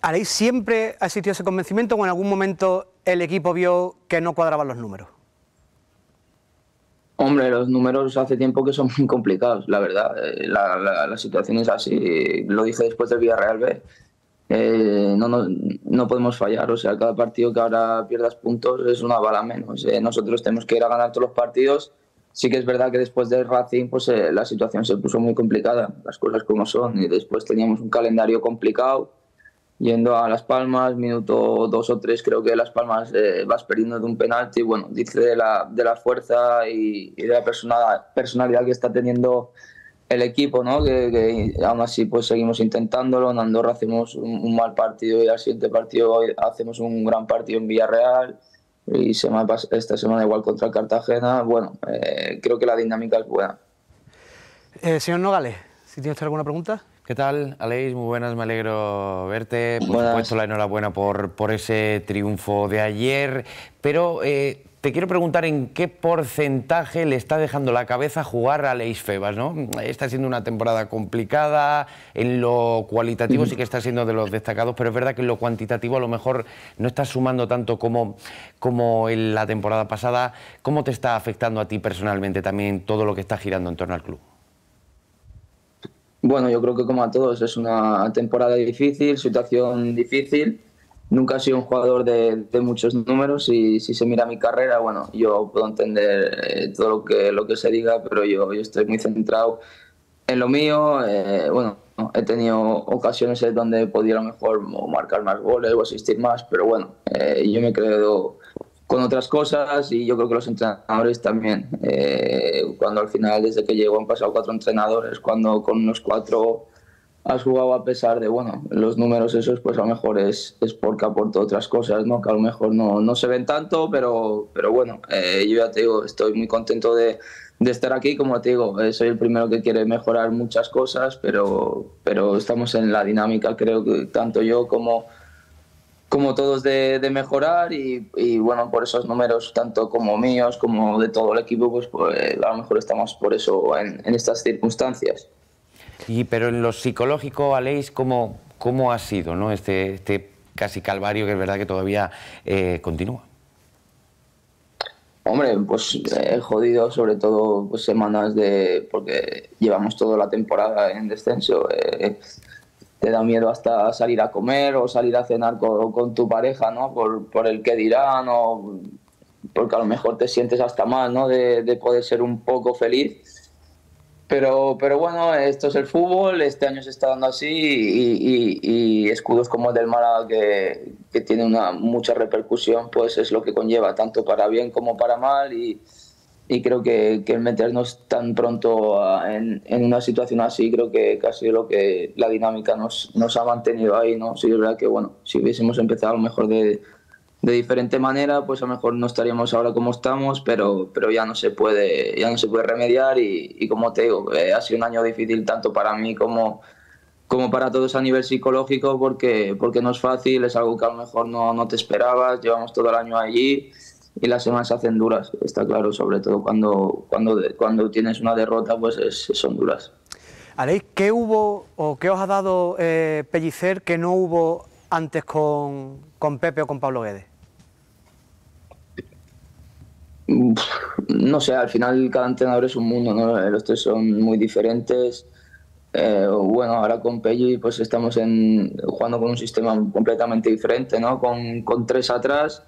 ¿Aleix siempre ha existido ese convencimiento o en algún momento el equipo vio que no cuadraban los números?
Hombre, los números hace tiempo que son muy complicados, la verdad. Eh, la, la, la situación es así. Lo dije después del Villarreal B. Eh, no, no, podemos fallar. O sea, cada partido que ahora pierdas puntos es una bala menos. Eh, nosotros tenemos que ir a ganar todos los partidos. Sí que es verdad que después del Racing pues, eh, la situación se puso muy complicada, las cosas como son. Y después teníamos un calendario complicado. Yendo a Las Palmas, minuto dos o tres, creo que Las Palmas vas perdiendo de un penalti. Bueno, dice de la, de la fuerza y, y de la personalidad que está teniendo el equipo, ¿no? Que, aún así pues seguimos intentándolo. En Andorra hacemos un, mal partido y al siguiente partido hoy hacemos un gran partido en Villarreal. Y esta semana igual contra Cartagena. Bueno, eh, creo que la
dinámica es buena. Eh, señor Nogales, si tiene alguna pregunta. ¿Qué tal, Aleix?
Muy buenas, me alegro verte. Por supuesto, la enhorabuena por, por ese triunfo de ayer. Pero eh, te quiero preguntar en qué porcentaje le está dejando la cabeza jugar a Leis Febas, ¿no? Está siendo una temporada complicada, en lo cualitativo mm. sí que está siendo de los destacados, pero es verdad que en lo cuantitativo a lo mejor no está sumando tanto como, como en la temporada pasada. ¿Cómo te está afectando a ti personalmente también todo lo que está girando en torno al club?
Bueno, yo creo que como a todos es una temporada difícil, situación difícil nunca he sido un jugador de, muchos números y si se mira mi carrera, bueno, yo puedo entender eh, todo lo que, lo que se diga, pero yo, yo estoy muy centrado en lo mío. Eh, bueno, he tenido ocasiones donde podía a lo mejor marcar más goles o asistir más, pero bueno, eh, yo me creo con otras cosas y yo creo que los entrenadores también. cuando al final, desde que llego, han pasado cuatro entrenadores, cuando con unos cuatro has jugado a pesar de, bueno, los números esos, pues a lo mejor es, porque aporto otras cosas, ¿no? Que a lo mejor no, se ven tanto, pero, pero bueno, eh, yo ya te digo, estoy muy contento de, estar aquí, como te digo, eh, soy el primero que quiere mejorar muchas cosas, pero, pero estamos en la dinámica, creo que tanto yo como como todos de, mejorar y, bueno, por esos números, tanto como míos como de todo el equipo, pues, pues a lo mejor estamos por eso en, en estas circunstancias
pero en lo psicológico, Aleix, ¿cómo, cómo ha sido este, este, casi calvario que es verdad que todavía eh, continúa?
Hombre, pues he eh, jodido, sobre todo pues, semanas de. porque llevamos toda la temporada en descenso. Eh, te da miedo hasta salir a comer o salir a cenar con, tu pareja, ¿no? Por, el que dirán o porque a lo mejor te sientes hasta mal, ¿no? De, de poder ser un poco feliz pero, pero bueno, esto es el fútbol, este año se está dando así y, escudos como el del Málaga que, tiene una mucha repercusión, pues es lo que conlleva, tanto para bien como para mal y, y creo que, meternos tan pronto en, en, una situación así creo que casi lo que la dinámica nos, ha mantenido ahí, ¿no? Sí, es verdad que bueno, si hubiésemos empezado a mejor de, de diferente manera, pues a lo mejor no estaríamos ahora como estamos, pero, pero ya, no se puede, ya no se puede remediar y, como te digo, eh, ha sido un año difícil tanto para mí como, como para todos a nivel psicológico porque, porque no es fácil, es algo que a lo mejor no, te esperabas, llevamos todo el año allí y las semanas se hacen duras, está claro, sobre todo cuando, cuando, cuando tienes una derrota, pues son duras.
Aleix, ¿qué hubo o qué os ha dado eh, Pellicer que no hubo antes con Pepe o con Pablo Guedes?
no sé, al final cada entrenador es un mundo, Los tres son muy diferentes. Eh, bueno, ahora con Pelli pues estamos en, jugando con un sistema completamente diferente, ¿no? Con, tres atrás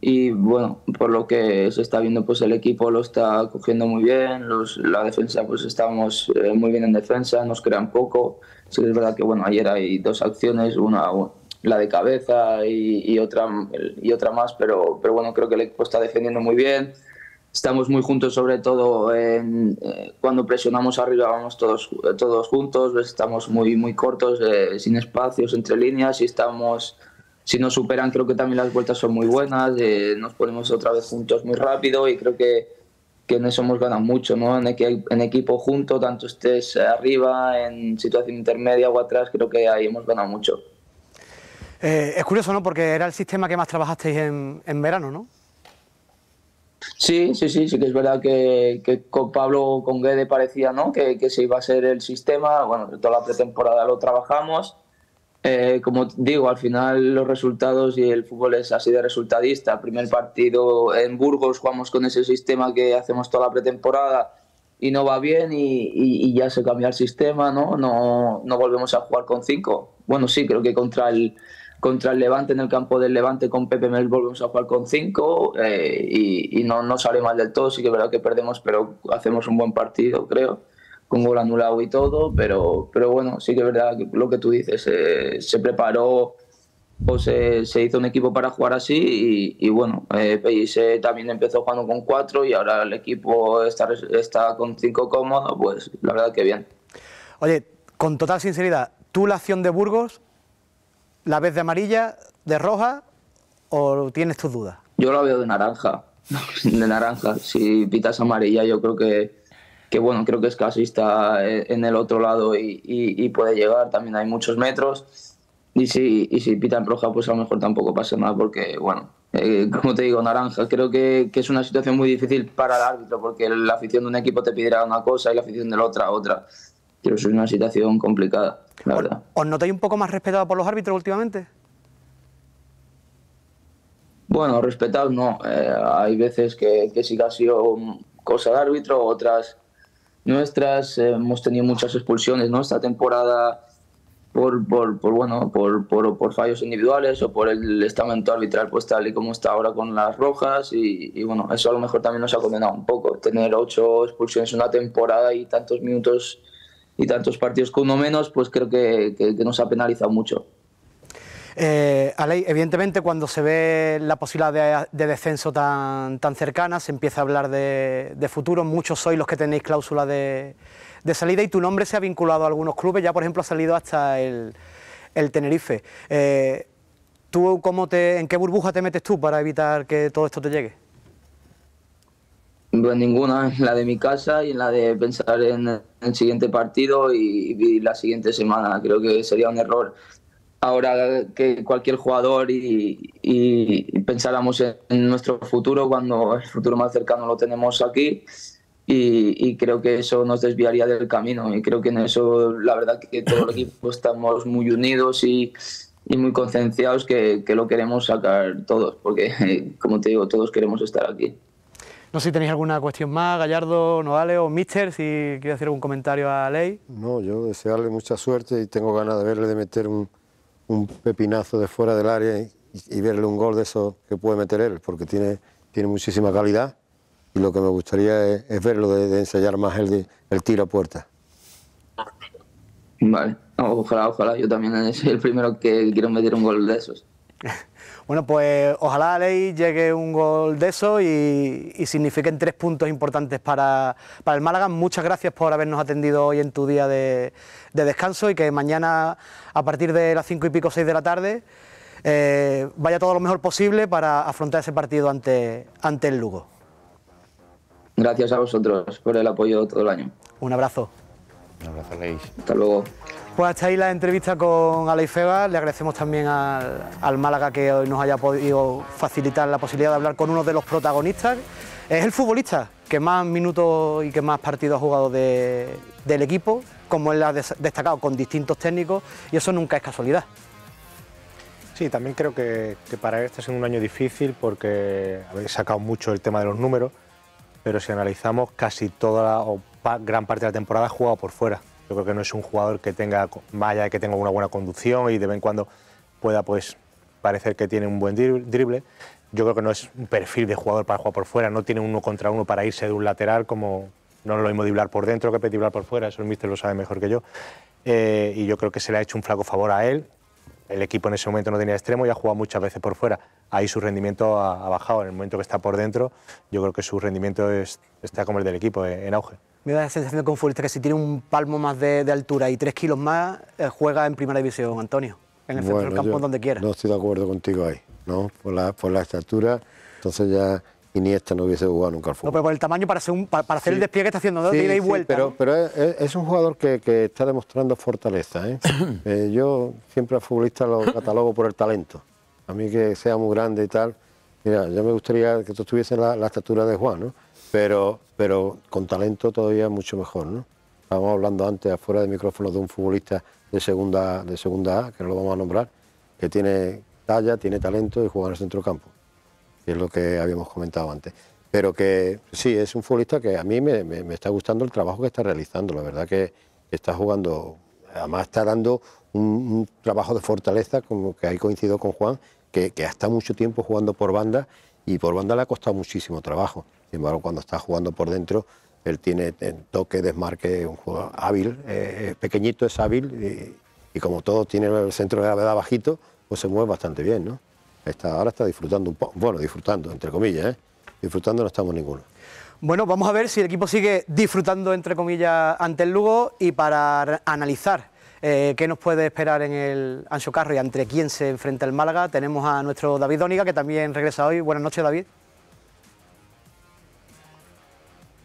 y bueno, por lo que se está viendo pues el equipo lo está cogiendo muy bien, los, la defensa pues estamos eh, muy bien en defensa, nos crean poco. Sí es verdad que bueno, ayer hay dos acciones, una la de cabeza y, otra, y otra más, pero, pero bueno, creo que el equipo está defendiendo muy bien. Estamos muy juntos, sobre todo eh, cuando presionamos arriba, vamos todos, todos juntos, estamos muy, muy cortos, eh, sin espacios entre líneas y estamos, si nos superan, creo que también las vueltas son muy buenas, eh, nos ponemos otra vez juntos muy rápido y creo que, que en eso hemos ganado mucho, ¿no? En, en, equipo junto, tanto estés arriba, en situación intermedia o atrás, creo que ahí hemos ganado mucho.
Eh, es curioso, ¿no? Porque era el sistema que más trabajasteis en, verano, ¿no?
Sí, sí, sí, sí que es verdad que, con Pablo, con Guede parecía, ¿no? Que, se iba a ser el sistema. Bueno, toda la pretemporada lo trabajamos. Eh, como digo, al final los resultados y el fútbol es así de resultadista. El primer partido en Burgos jugamos con ese sistema que hacemos toda la pretemporada y no va bien y, ya se cambia el sistema, ¿no? No volvemos a jugar con cinco. Bueno, sí, creo que contra el, contra el Levante en el campo del Levante con Pepe Mel volvemos a jugar con 5 eh, y, no, no sale mal del todo, sí que es verdad que perdemos, pero hacemos un buen partido, creo, con gol anulado y todo, pero, pero bueno, sí que es verdad que lo que tú dices, eh, se preparó o se, se, hizo un equipo para jugar así y, bueno, eh, se también empezó jugando con 4 y ahora el equipo está, está con 5 cómodos, pues la verdad que bien.
Oye, con total sinceridad, ¿tú la acción de Burgos ¿La ves de amarilla, de roja o tienes tus dudas?
Yo la veo de naranja, de naranja. Si pitas amarilla yo creo que, que bueno, creo que es casi está en el otro lado y, puede llegar, también hay muchos metros. Y si, y si pitan roja, pues a lo mejor tampoco pasa nada, porque, bueno, eh, como te digo, naranja. Creo que, es una situación muy difícil para el árbitro, porque la afición de un equipo te pedirá
una cosa y la afición de la otra otra.
Creo que es una situación complicada.
¿Os notáis un poco más respetado por los árbitros últimamente?
Bueno, respetado no. Eh, hay veces que, sí que ha sido cosa de árbitro, otras nuestras. Eh, hemos tenido muchas expulsiones ¿no? esta temporada por, por, bueno, por, fallos individuales o por el estamento arbitral, pues tal y como está ahora con las rojas. Y, y bueno, eso a lo mejor también nos ha condenado un poco. Tener ocho expulsiones en una temporada y tantos minutos y tantos partidos con uno menos, pues creo que, que, que nos ha penalizado mucho.
Eh, evidentemente cuando se ve la posibilidad de, descenso tan, tan cercana, se empieza a hablar de, de futuro, muchos sois los que tenéis cláusula de, salida y tu nombre se ha vinculado a algunos clubes, ya por ejemplo ha salido hasta el, Tenerife. Eh, ¿Tú cómo te, en qué burbuja te metes tú para evitar que todo esto te llegue?
ninguna, en la de mi casa y en la de pensar en el siguiente partido y, la siguiente semana. Creo que sería un error ahora que cualquier jugador y, pensáramos en nuestro futuro cuando el futuro más cercano lo tenemos aquí y, creo que eso nos desviaría del camino y creo que en eso la verdad que todo el equipo estamos muy unidos y, muy concienciados que lo queremos sacar todos porque como te digo todos queremos estar aquí.
No sé si tenéis alguna cuestión más, Gallardo, Noale o Mister, si quiere hacer algún comentario a Ley.
No, yo desearle mucha suerte y tengo ganas de verle de meter un, pepinazo de fuera del área y, verle un gol de esos que puede meter él, porque tiene, tiene muchísima calidad y lo que me gustaría es, verlo de, ensayar más el, el tiro a puerta.
Vale, ojalá, ojalá, yo también soy el primero que quiero meter un gol de esos.
Bueno, pues ojalá a Ley llegue un gol de eso y, signifiquen tres puntos importantes para, el Málaga. Muchas gracias por habernos atendido hoy en tu día de, descanso y que mañana a partir de las cinco y pico, seis de la tarde, eh, vaya todo lo mejor posible para afrontar ese partido ante, ante el Lugo.
Gracias a vosotros por el apoyo todo el año. Un abrazo. Un abrazo, leís. Hasta luego.
Pues hasta ahí la entrevista con Feba... Le agradecemos también al, Málaga que hoy nos haya podido facilitar la posibilidad de hablar con uno de los protagonistas. Es el futbolista que más minutos y que más partidos ha jugado del equipo, como él ha destacado con distintos técnicos, y eso nunca es casualidad.
Sí, también creo que, para él está siendo un año difícil porque habéis sacado mucho el tema de los números, pero si analizamos casi toda la, gran parte de la temporada ha jugado por fuera. Yo creo que no es un jugador que tenga, y que tenga una buena conducción y de vez en cuando pueda pues, parecer que tiene un buen drible. Yo creo que no es un perfil de jugador para jugar por fuera, no tiene uno contra uno para irse de un lateral como no lo mismo driblar por dentro que driblar por fuera, eso el míster lo sabe mejor que yo. Eh, y yo creo que se le ha hecho un flaco favor a él. El equipo en ese momento no tenía extremo y ha jugado muchas veces por fuera. Ahí su rendimiento ha, bajado. En el momento que está por dentro, yo creo que su rendimiento está como el del equipo, eh, en auge
me da la sensación de futbolista que si tiene un palmo más de, altura y tres kilos más, eh, juega en primera división, Antonio. En el centro del campo,
donde quiera. No estoy de acuerdo contigo ahí, ¿no? Por la, estatura, entonces ya Iniesta no hubiese jugado nunca al fútbol.
No, pero por el tamaño para hacer, el despliegue que está haciendo, dos y vuelta. pero,
pero es, un jugador que, está demostrando fortaleza. ¿eh? Eh, yo siempre al futbolista lo catalogo por el talento. A mí que sea muy grande y tal. Mira, ya me gustaría que tú tuviese la, la estatura de Juan, ¿no? pero, pero con talento todavía mucho mejor, ¿no? Estábamos hablando antes afuera de micrófono... de un futbolista de segunda, de segunda A, que no lo vamos a nombrar, que tiene talla, tiene talento y juega en el centrocampo, que es lo que habíamos comentado antes. Pero que sí, es un futbolista que a mí me, está gustando el trabajo que está realizando, la verdad que está jugando, además está dando un, trabajo de fortaleza, como que ahí coincido con Juan, que, que ha estado mucho tiempo jugando por banda y por banda le ha costado muchísimo trabajo. Sin embargo, cuando está jugando por dentro, él tiene eh, toque, desmarque, un jugador hábil, ...es eh, eh, pequeñito, es hábil y, como todo tiene el centro de gravedad bajito, pues se mueve bastante bien, ¿no? ahora está disfrutando un poco, bueno, disfrutando, entre comillas, Disfrutando no estamos ninguno.
Bueno, vamos a ver si el equipo sigue disfrutando, entre comillas, ante el Lugo y para analizar qué nos puede esperar en el Ancho Carro y entre quién se enfrenta el Málaga, tenemos a nuestro David Dóniga, que también regresa hoy. Buenas noches, David.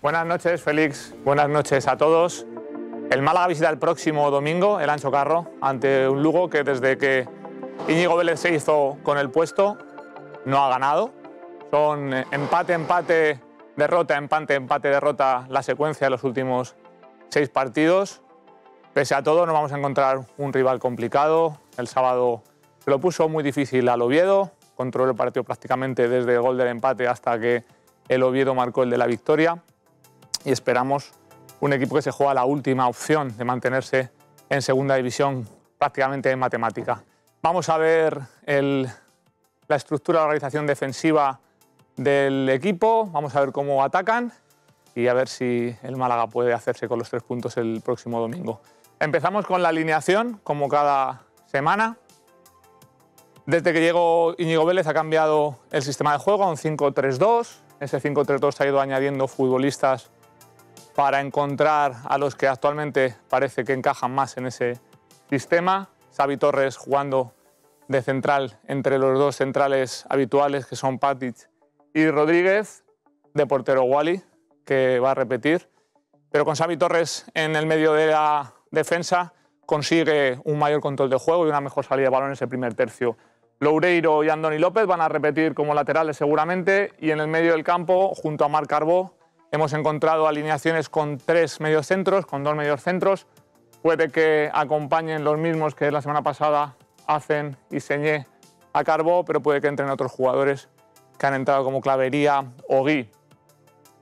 Buenas noches, Félix. Buenas noches a todos. El Málaga visita el próximo domingo el Ancho Carro ante un Lugo que desde que Íñigo Vélez se hizo con el puesto no ha ganado. Son eh, empate, empate, derrota, empate, empate, derrota la secuencia de los últimos seis partidos. Pese a todo, nos vamos a encontrar un rival complicado. El sábado se lo puso muy difícil al Oviedo. Controló el partido prácticamente desde el gol del empate hasta que el Oviedo marcó el de la victoria y esperamos un equipo que se juega la última opción de mantenerse en segunda división prácticamente en matemática. Vamos a ver la estructura de organización defensiva del equipo, vamos a ver cómo atacan y a ver si el Málaga puede hacerse con los tres puntos el próximo domingo. Empezamos con la alineación, como cada semana. Desde que llegó Íñigo Vélez ha cambiado el sistema de juego a un 5-3-2. Ese 5-3-2 ha ido añadiendo futbolistas para encontrar a los que actualmente parece que encajan más en ese sistema. Xavi Torres jugando de central entre los dos centrales habituales que son Patic y Rodríguez, de portero Wally, que va a repetir. Pero con Xavi Torres en el medio de la defensa consigue un mayor control de juego y una mejor salida de balón en ese primer tercio. Loureiro y Andoni López van a repetir como laterales seguramente y en el medio del campo, junto a Marc Carbó, Hemos encontrado alineaciones con tres mediocentros, con dos mediocentros. Puede que acompañen los mismos que la semana pasada hacen y señé a Carbó, pero puede que entren otros jugadores que han entrado como Clavería o Gui.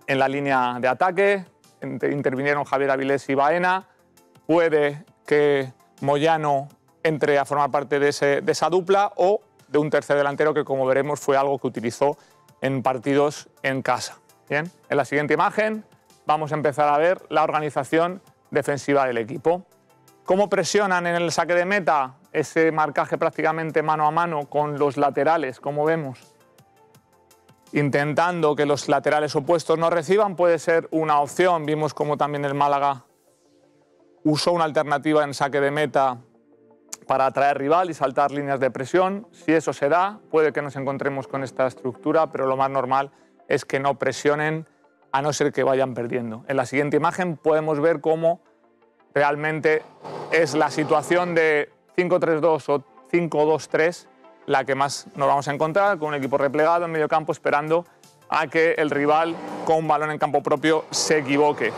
En la línea de ataque intervinieron Javier Avilés y Baena. Puede que Moyano entre a formar parte de esa dupla o de un tercer delantero que, como veremos, fue algo que utilizó en partidos en casa en la siguiente imagen vamos a empezar a ver la organización defensiva del equipo. Cómo presionan en el saque de meta ese marcaje prácticamente mano a mano con los laterales, como vemos. Intentando que los laterales opuestos no reciban puede ser una opción. Vimos como también el Málaga usó una alternativa en saque de meta para atraer rival y saltar líneas de presión. Si eso se da, puede que nos encontremos con esta estructura, pero lo más normal es que no presionen a no ser que vayan perdiendo. En la siguiente imagen podemos ver cómo realmente es la situación de 5-3-2 o 5-2-3 la que más nos vamos a encontrar, con un equipo replegado en medio campo esperando a que el rival con un balón en campo propio se equivoque.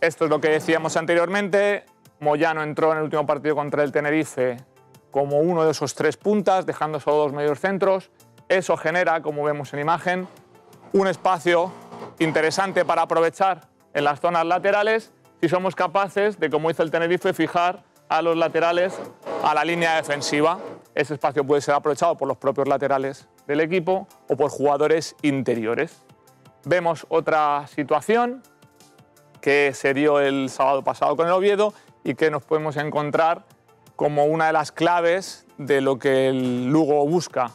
Esto es lo que decíamos anteriormente. Moyano entró en el último partido contra el Tenerife como uno de esos tres puntas, dejando solo dos medios centros. Eso genera, como vemos en imagen, un espacio interesante para aprovechar en las zonas laterales si somos capaces de, como hizo el Tenerife, fijar a los laterales a la línea defensiva. Ese espacio puede ser aprovechado por los propios laterales del equipo o por jugadores interiores. Vemos otra situación que se dio el sábado pasado con el Oviedo y que nos podemos encontrar como una de las claves de lo que el Lugo busca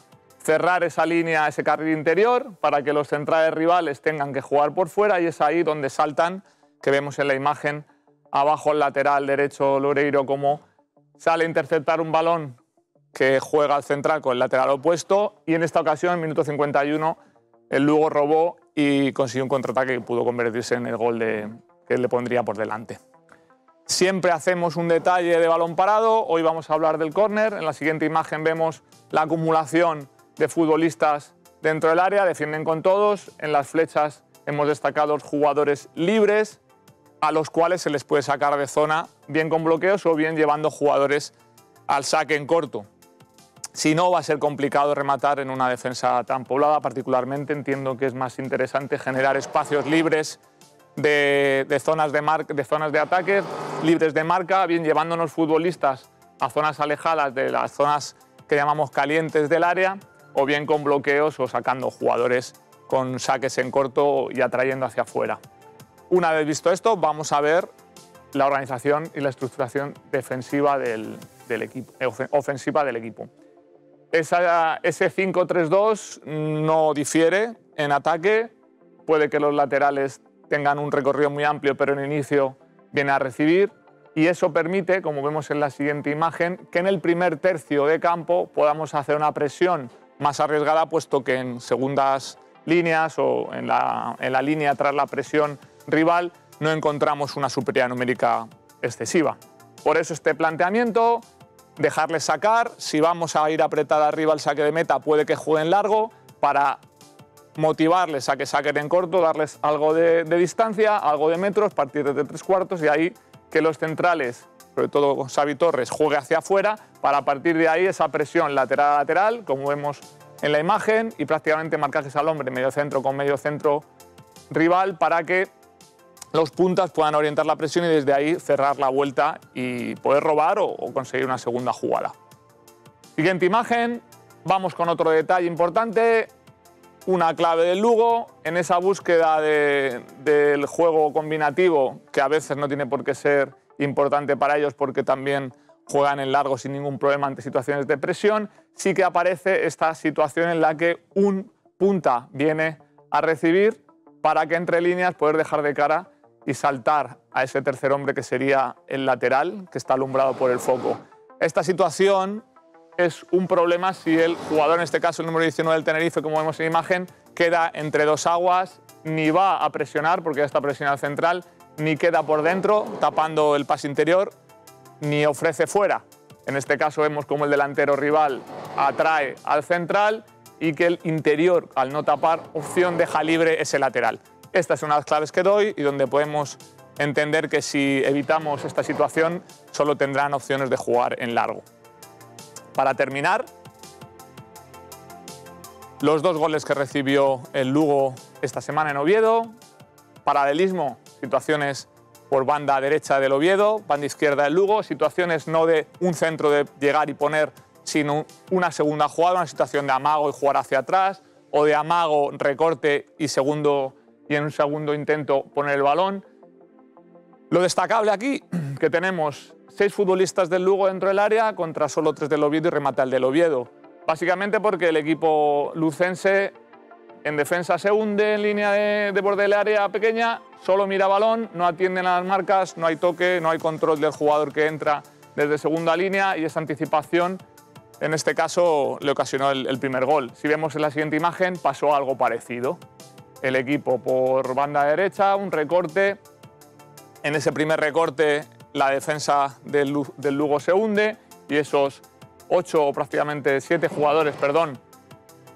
cerrar esa línea, ese carril interior, para que los centrales rivales tengan que jugar por fuera y es ahí donde saltan, que vemos en la imagen, abajo el lateral derecho Loreiro como sale a interceptar un balón que juega al central con el lateral opuesto y en esta ocasión, en minuto 51, el Lugo robó y consiguió un contraataque que pudo convertirse en el gol de, que le pondría por delante. Siempre hacemos un detalle de balón parado, hoy vamos a hablar del córner, en la siguiente imagen vemos la acumulación de futbolistas dentro del área, defienden con todos. En las flechas hemos destacado jugadores libres a los cuales se les puede sacar de zona bien con bloqueos o bien llevando jugadores al saque en corto. Si no, va a ser complicado rematar en una defensa tan poblada. Particularmente entiendo que es más interesante generar espacios libres de, zonas, de, de zonas de ataque, libres de marca, bien llevándonos futbolistas a zonas alejadas de las zonas que llamamos calientes del área o bien con bloqueos o sacando jugadores con saques en corto y atrayendo hacia afuera. Una vez visto esto, vamos a ver la organización y la estructuración defensiva del, equipo, eh, ofensiva del equipo. ese 5-3-2 no difiere en ataque, puede que los laterales tengan un recorrido muy amplio, pero en inicio viene a recibir. Y eso permite, como vemos en la siguiente imagen, que en el primer tercio de campo podamos hacer una presión más arriesgada, puesto que en segundas líneas o en la, línea tras la presión rival no encontramos una superioridad numérica excesiva. Por eso este planteamiento, dejarles sacar, si vamos a ir apretada arriba el saque de meta, puede que jueguen largo para motivarles a que saquen en corto, darles algo de, distancia, algo de metros, partir de tres cuartos y ahí que los centrales sobre todo Xavi Torres, juegue hacia afuera para partir de ahí esa presión lateral a lateral, como vemos en la imagen, y prácticamente marcajes al hombre, medio centro con medio centro rival, para que los puntas puedan orientar la presión y desde ahí cerrar la vuelta y poder robar o, conseguir una segunda jugada. Siguiente imagen, vamos con otro detalle importante, una clave del Lugo en esa búsqueda del juego combinativo, que a veces no tiene por qué ser importante para ellos porque también juegan en largo sin ningún problema ante situaciones de presión, sí que aparece esta situación en la que un punta viene a recibir para que entre líneas poder dejar de cara y saltar a ese tercer hombre que sería el lateral que está alumbrado por el foco. Esta situación es un problema si el jugador, en este caso el número 19 del Tenerife, como vemos en imagen, queda entre dos aguas, ni va a presionar porque ya está presionado central, ni queda por dentro tapando el pase interior, ni ofrece fuera. En este caso vemos como el delantero rival atrae al central y que el interior, al no tapar opción, deja libre ese lateral. Esta es una de las claves que doy y donde podemos entender que si evitamos esta situación solo tendrán opciones de jugar en largo. Para terminar, los dos goles que recibió el Lugo esta semana en Oviedo, paralelismo situaciones por banda derecha del Oviedo, banda izquierda del Lugo, situaciones no de un centro de llegar y poner, sino una segunda jugada, una situación de amago y jugar hacia atrás, o de amago, recorte y, segundo, y en un segundo intento poner el balón. Lo destacable aquí, que tenemos seis futbolistas del Lugo dentro del área contra solo tres del Oviedo y remata el del Oviedo. Básicamente porque el equipo lucense en defensa se hunde en línea de, borde del área pequeña, solo mira balón, no atienden las marcas, no hay toque, no hay control del jugador que entra desde segunda línea y esa anticipación en este caso le ocasionó el, primer gol. Si vemos en la siguiente imagen pasó algo parecido. El equipo por banda derecha, un recorte. En ese primer recorte la defensa del, del Lugo se hunde y esos ocho o prácticamente siete jugadores perdón,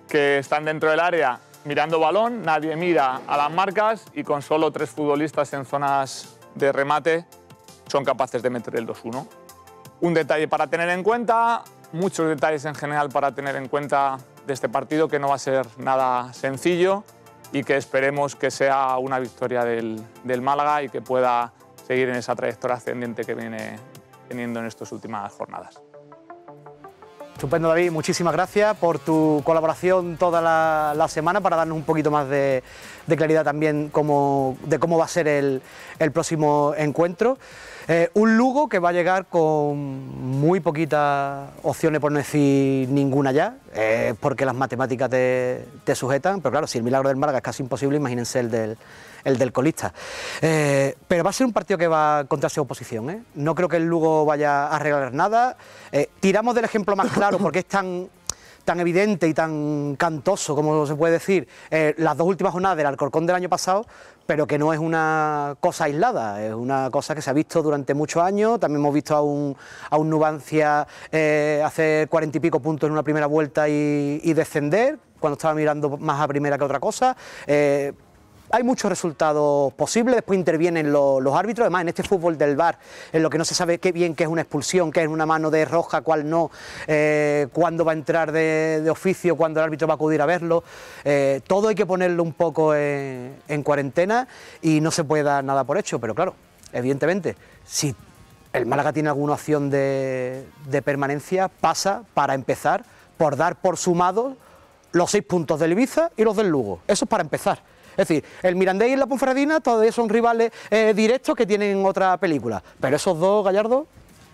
que están dentro del área mirando balón, nadie mira a las marcas y con solo tres futbolistas en zonas de remate son capaces de meter el 2-1. Un detalle para tener en cuenta, muchos detalles en general para tener en cuenta de este partido que no va a ser nada sencillo y que esperemos que sea una victoria del, del Málaga y que pueda seguir en esa trayectoria ascendente que viene teniendo en estas últimas jornadas.
...supendo David, muchísimas gracias por tu colaboración toda la, semana para darnos un poquito más de, claridad también de cómo va a ser el, próximo encuentro. Eh, un Lugo que va a llegar con muy poquitas opciones, por no decir ninguna ya, eh, porque las matemáticas te, te, sujetan, pero claro, si el milagro del Málaga es casi imposible, imagínense el del, el del colista. Eh, pero va a ser un partido que va contra su oposición. ¿eh? No creo que el Lugo vaya a arreglar nada. Eh, tiramos del ejemplo más claro porque es tan tan evidente y tan cantoso, como se puede decir, las dos últimas jornadas del Alcorcón del año pasado, pero que no es una cosa aislada, es una cosa que se ha visto durante muchos años, también hemos visto a un, a un Nubancia hacer cuarenta y pico puntos en una primera vuelta y, descender, cuando estaba mirando más a primera que otra cosa. Hay muchos resultados posibles, después intervienen los árbitros, además en este fútbol del bar, en lo que no se sabe qué bien que es una expulsión, qué es una mano de roja, cuál no, eh, cuándo va a entrar de, oficio, cuándo el árbitro va a acudir a verlo, eh, todo hay que ponerlo un poco en, cuarentena y no se puede dar nada por hecho, pero claro, evidentemente, si el Málaga tiene alguna opción de, de, permanencia, pasa para empezar por dar por sumado los seis puntos del Ibiza y los del Lugo. Eso es para empezar. Es decir, el Mirandés y la Ponferradina todavía son rivales eh, directos que tienen otra película. Pero esos dos, Gallardo,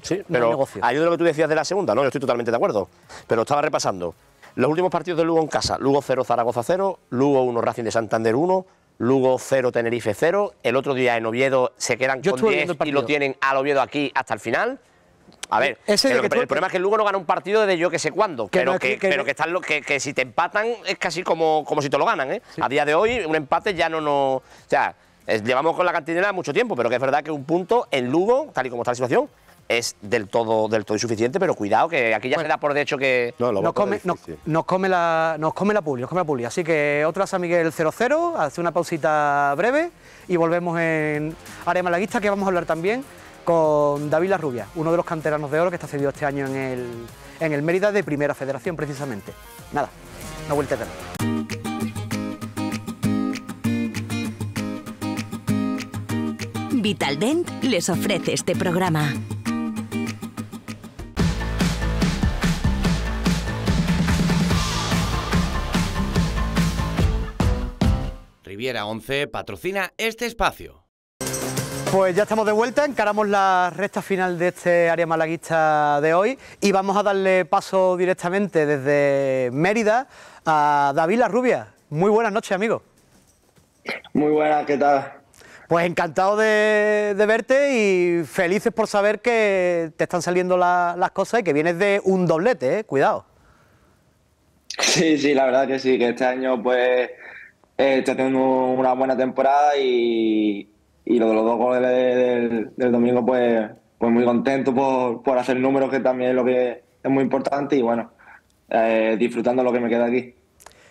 sí, pero
Ayuda lo que tú decías de la segunda, ¿no? Yo estoy totalmente de acuerdo. Pero estaba repasando. Los últimos partidos de Lugo en casa, Lugo 0, Zaragoza 0, Lugo 1, Racing de Santander 1, Lugo 0, Tenerife 0. El otro día en Oviedo se quedan con 10 y lo tienen al Oviedo aquí hasta el final. A ver, e-, el, problema es que el Lugo no gana un partido desde yo que sé cuándo, pero, que, si te empatan es casi como, como si te lo ganan. ¿eh? A día de hoy un empate ya no... nos... o sea, llevamos con la cantinela mucho tiempo, pero que es verdad que un punto en Lugo, tal y como está la situación, es del todo, del todo insuficiente, pero cuidado que aquí ya se da por de hecho que nos, come,
nos, come la, nos come la puli, nos come la puli. Así que otra San Miguel 0-0, hace una pausita breve y volvemos en Área Malaguista que vamos a hablar también con David Rubia, uno de los canteranos de oro que está cedido este año en el, en el Mérida de Primera Federación, precisamente. Nada, no vuelta de nada. Vitaldent
les ofrece este programa. Riviera 11 patrocina este espacio.
Pues ya estamos de vuelta, encaramos la recta final de este área malaguista de hoy y vamos a darle paso directamente desde Mérida a David La Rubia. Muy buenas noches, amigo.
Muy buenas, ¿qué tal?
Pues encantado de, verte y felices por saber que te están saliendo las cosas y que vienes de un doblete, ¿eh? cuidado.
Sí, sí, la verdad que sí, que este año pues eh, está teniendo una buena temporada y, y lo de los dos goles del, domingo, pues, pues muy contento por, hacer números, que también es lo que es muy importante. Y bueno, eh, disfrutando lo que me queda aquí.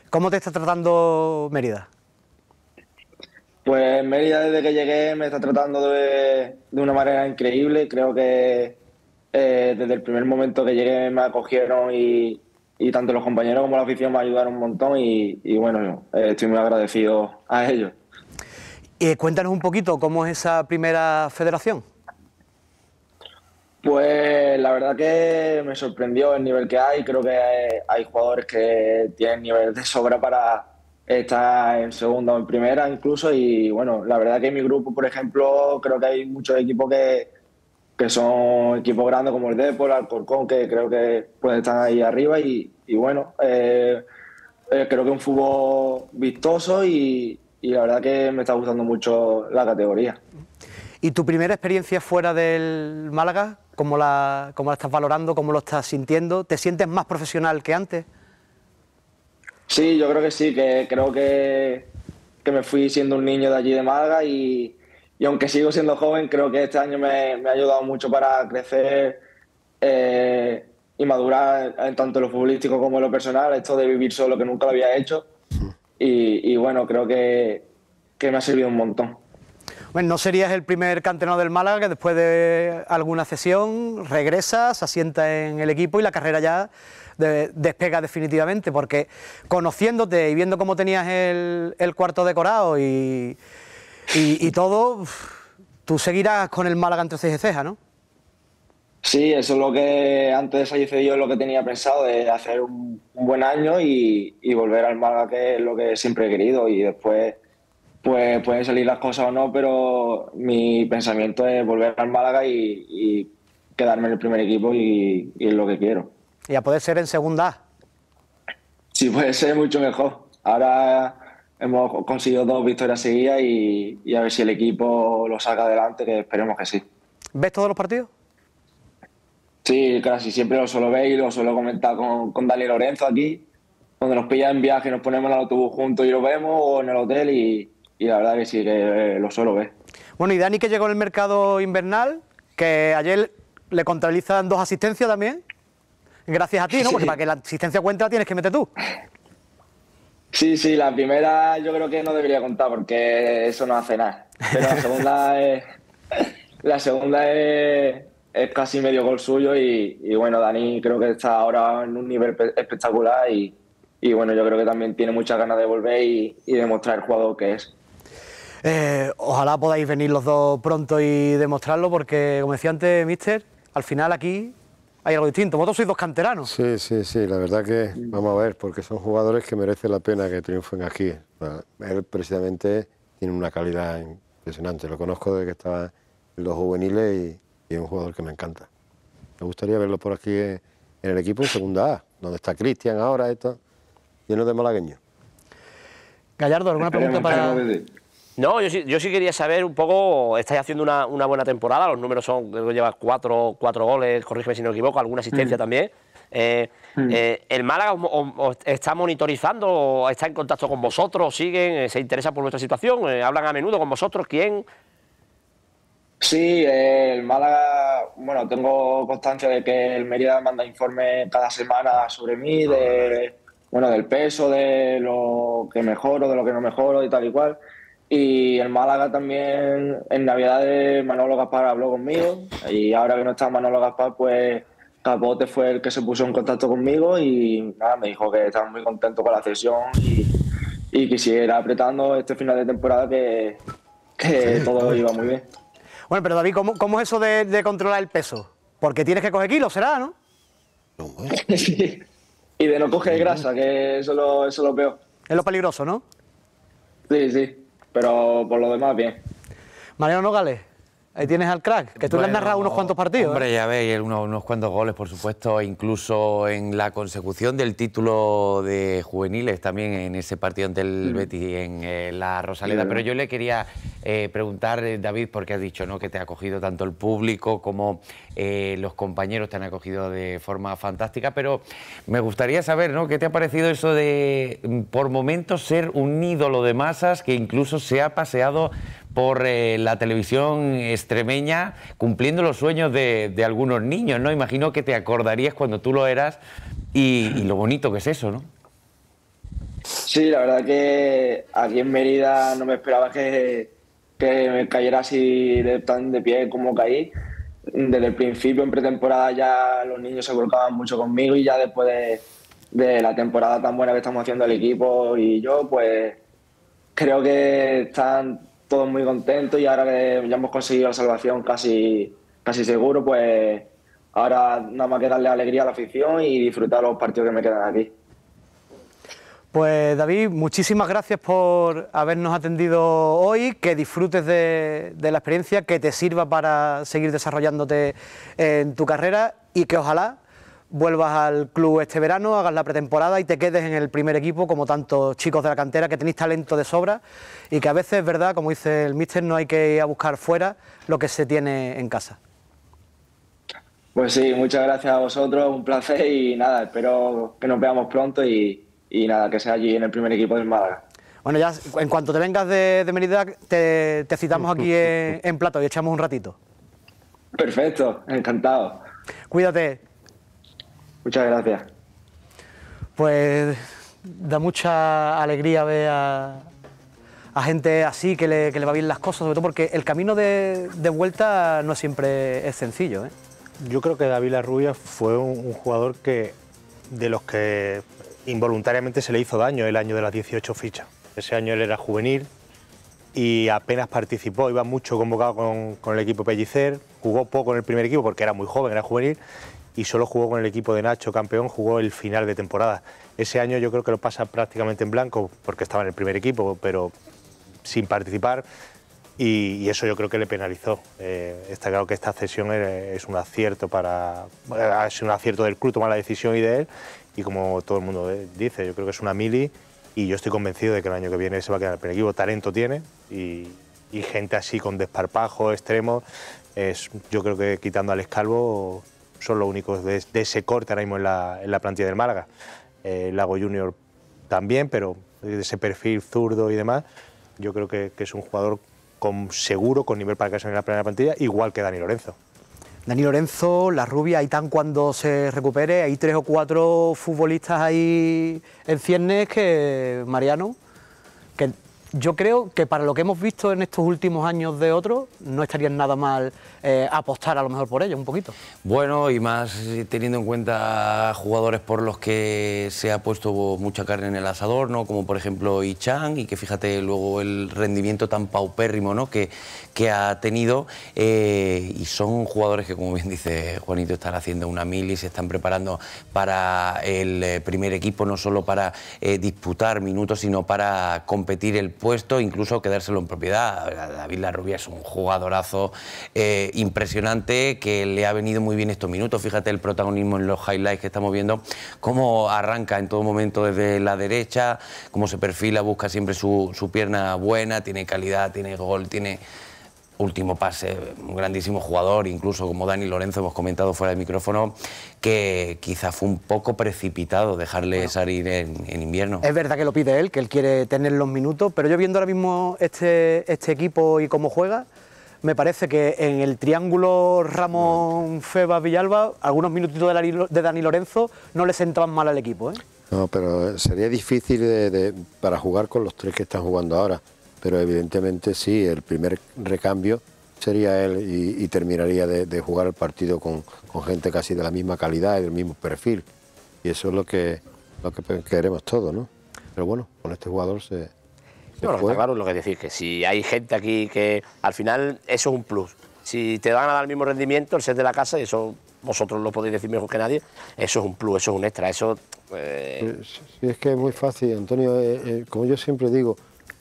¿Cómo te está tratando Mérida? Pues Mérida desde que llegué me está tratando de, una manera increíble. Creo que eh, desde el primer momento que llegué me acogieron y, tanto los compañeros como la afición me ayudaron un montón y, bueno, eh, estoy muy
agradecido a ellos. Y eh, cuéntanos un poquito cómo es esa primera federación.
Pues la verdad que me sorprendió el nivel que hay. Creo que hay jugadores que tienen niveles de sobra para estar en segunda o en primera incluso. Y bueno, la verdad que en mi grupo, por ejemplo, creo que hay muchos equipos que, son equipos grandes como el Depor, Alcorcón, que creo que pues están ahí arriba. Y, bueno, eh, eh, creo que un fútbol vistoso y, y la verdad que me está gustando mucho la categoría.
¿Y tu primera experiencia fuera del Málaga? ¿Cómo la, cómo estás valorando? ¿Cómo lo estás sintiendo? ¿Te sientes más profesional que antes?
Sí, yo creo que sí, que creo que, que me fui siendo un niño de allí de Málaga y, y aunque sigo siendo joven, creo que este año me, ha ayudado mucho para crecer eh, y madurar en tanto lo futbolístico como en lo personal, esto de vivir solo que nunca lo había hecho y, bueno, creo que, me ha servido un montón.
Bueno, no serías el primer cantenado del Málaga que después de alguna cesión regresa, se asienta en el equipo y la carrera ya despega definitivamente, porque conociéndote y viendo cómo tenías el, cuarto decorado y, y, todo, tú seguirás con el Málaga entre cejas y ceja, ¿no?
Sí, eso es lo que antes de hice yo, lo que tenía pensado, de hacer un, buen año y, volver al Málaga, que es lo que siempre he querido. Y después, pues pueden salir las cosas o no, pero mi pensamiento es volver al Málaga y, quedarme en el primer equipo y, es lo que quiero.
¿Y a poder ser en segunda?
Sí, puede ser mucho mejor. Ahora hemos conseguido dos victorias seguidas y a ver si el equipo lo saca adelante, que esperemos que sí. ¿Ves todos los partidos? Sí, casi siempre lo suelo ver y lo suelo comentar con, Daniel Lorenzo aquí, donde nos pilla en viaje, nos ponemos en el autobús juntos y lo vemos, o en el hotel, y, la verdad que sí, que eh, lo suelo ver.
Bueno, y Dani que llegó el mercado invernal, que ayer le contabilizan dos asistencias también, gracias a ti, ¿no? Porque para que la asistencia cuente la tienes que meter tú.
Sí, sí, la primera yo creo que no debería contar porque eso no hace nada. Pero la segunda es. La segunda es es casi medio gol suyo y, bueno, Dani creo que está ahora en un nivel espectacular y, bueno, yo creo que también tiene muchas ganas de volver y, demostrar el jugador que es.
Eh, ojalá podáis venir los dos pronto y demostrarlo porque, como decía antes, Mister, al final aquí hay algo distinto. Vosotros sois dos canteranos.
Sí, sí, sí, la verdad que mm. vamos a ver, porque son jugadores que merece la pena que triunfen aquí. Ah, él precisamente tiene una calidad impresionante, lo conozco desde que estaba en los juveniles y y es un jugador que me encanta. Me gustaría verlo por aquí en el equipo en segunda A, donde está Cristian ahora, esto, lleno de malagueños. Gallardo, ¿alguna pregunta para...?
No, yo sí, quería saber un poco, estáis haciendo una, buena temporada, los números son, llevas cuatro, cuatro goles, corrígeme si no me equivoco, alguna asistencia mm. también. Eh, mm. eh, ¿El Málaga está monitorizando, está en contacto con vosotros, siguen, eh, se interesa por vuestra situación, hablan a menudo con vosotros, quién,
Sí, eh, el Málaga, bueno, tengo constancia de que el Mérida manda informe cada semana sobre mí, ah, de, bueno, del peso, de lo que mejoro, de lo que no mejoro y tal y cual. Y el Málaga también, en Navidad, Manolo Gaspar habló conmigo y ahora que no está Manolo Gaspar, pues Capote fue el que se puso en contacto conmigo y nada, me dijo que estaba muy contento con la sesión y, quisiera apretando este final de temporada que todo iba muy bien.
Bueno, pero David, ¿cómo, es eso de, controlar el peso? Porque tienes que coger kilos, ¿será, no?
Y de no coger grasa, que eso lo, eso es lo peor. Es lo peligroso, ¿no? Sí, sí. Pero por lo demás, bien.
Mariano Nogales, Ahí tienes al crack, que tú le has narrado unos cuantos partidos. ¿eh? Hombre,
ya veis, unos, cuantos goles, por supuesto, incluso en la consecución del título de juveniles también en ese partido ante el Betty mm. Betis en eh, la Rosaleda. Mm. Pero yo le quería eh, preguntar, David, porque has dicho ¿no? que te ha acogido tanto el público como los compañeros te han acogido de forma fantástica, pero me gustaría saber ¿no? qué te ha parecido eso de, mm, por momentos, ser un ídolo de masas que incluso se ha paseado por eh, la televisión extremeña cumpliendo los sueños de, algunos niños, ¿no? Imagino que te acordarías cuando tú lo eras y, lo bonito que es eso, ¿no?
Sí, la verdad que aquí en Mérida no me esperaba que, que me cayera así tan de pie como caí. Desde el principio, en pretemporada, ya los niños se volcaban mucho conmigo y ya después de, la temporada tan buena que estamos haciendo el equipo y yo, pues creo que están todos muy contentos y ahora que ya hemos conseguido la salvación casi, casi seguro, pues ahora nada más que darle alegría a la afición y disfrutar los partidos que me quedan aquí.
Pues David, muchísimas gracias por habernos atendido hoy, que disfrutes de, la experiencia, que te sirva para seguir desarrollándote en tu carrera y que ojalá vuelvas al club este verano, hagas la pretemporada y te quedes en el primer equipo como tantos chicos de la cantera que tenéis talento de sobra y que a veces, verdad, como dice el míster, no hay que ir a buscar fuera lo que se tiene en casa.
Pues sí, muchas gracias a vosotros, un placer y nada, espero que nos veamos pronto y, nada, que sea allí en el primer equipo del Málaga.
Bueno, ya en cuanto te vengas de, de Mérida, te, citamos aquí en, en Plato y echamos un ratito.
Perfecto, encantado. Cuídate. Muchas gracias.
Pues da mucha alegría ver a, gente así que le, va bien las cosas, sobre todo porque el camino de, vuelta no siempre es sencillo. ¿eh? Yo creo que David Arrubia fue un, jugador que
de los que involuntariamente se le hizo daño el año de las 18 fichas. Ese año él era juvenil y apenas participó, iba mucho convocado con, con el equipo Pellicer, jugó poco en el primer equipo porque era muy joven, era juvenil y solo jugó con el equipo de Nacho, campeón, jugó el final de temporada. Ese año yo creo que lo pasa prácticamente en blanco, porque estaba en el primer equipo, pero sin participar, y, eso yo creo que le penalizó. Eh, está claro que esta cesión es, un acierto para... es un acierto del club tomar la decisión y de él, y como todo el mundo dice, yo creo que es una mili, y yo estoy convencido de que el año que viene se va a quedar en el primer equipo. Talento tiene, y, gente así con desparpajo extremo, es, yo creo que quitando al escalvo son los únicos de, ese corte ahora mismo en la, plantilla del Málaga. Eh, Lago Junior también, pero de ese perfil zurdo y demás, yo creo que, es un jugador con, seguro, con nivel para que en la primera plantilla, igual que Dani Lorenzo.
Dani Lorenzo, la rubia, tan cuando se recupere, hay tres o cuatro futbolistas ahí en ciernes que Mariano yo creo que para lo que hemos visto en estos últimos años de otros, no estaría nada mal eh, apostar a lo mejor por ellos un poquito.
Bueno, y más eh, teniendo en cuenta jugadores por los que se ha puesto mucha carne en el asador, ¿no? Como por ejemplo Ichan, y que fíjate luego el rendimiento tan paupérrimo ¿no? que, que ha tenido. Eh, y son jugadores que, como bien dice Juanito, están haciendo una mil y se están preparando para el primer equipo, no solo para disputar minutos, sino para competir el puesto, incluso quedárselo en propiedad. David Larrubia es un jugadorazo eh, impresionante que le ha venido muy bien estos minutos. Fíjate el protagonismo en los highlights que estamos viendo, cómo arranca en todo momento desde la derecha, cómo se perfila, busca siempre su, su pierna buena, tiene calidad, tiene gol, tiene último pase, un grandísimo jugador, incluso como Dani Lorenzo hemos comentado fuera del micrófono, que quizás fue un poco precipitado dejarle salir en, invierno.
Es verdad que lo pide él, que él quiere tener los minutos, pero yo viendo ahora mismo este, este equipo y cómo juega, me parece que en el triángulo Ramón feba Villalba, algunos minutitos de Dani Lorenzo no le sentaban mal al equipo. ¿eh?
No, pero eh, sería difícil para jugar con los tres que están jugando ahora pero evidentemente sí, el primer recambio sería él y, terminaría de, jugar el partido con, gente casi de la misma calidad y del mismo perfil. Y eso es lo que, lo que queremos todos, ¿no? Pero bueno, con este jugador se...
se no, lo que decir, que si hay gente aquí que al final eso es un plus. Si te van a dar el mismo rendimiento, el ser de la casa, y eso vosotros lo podéis decir mejor que nadie, eso es un plus, eso es un extra, eso...
Eh, sí, es que es muy fácil, Antonio, eh, eh, como yo siempre digo,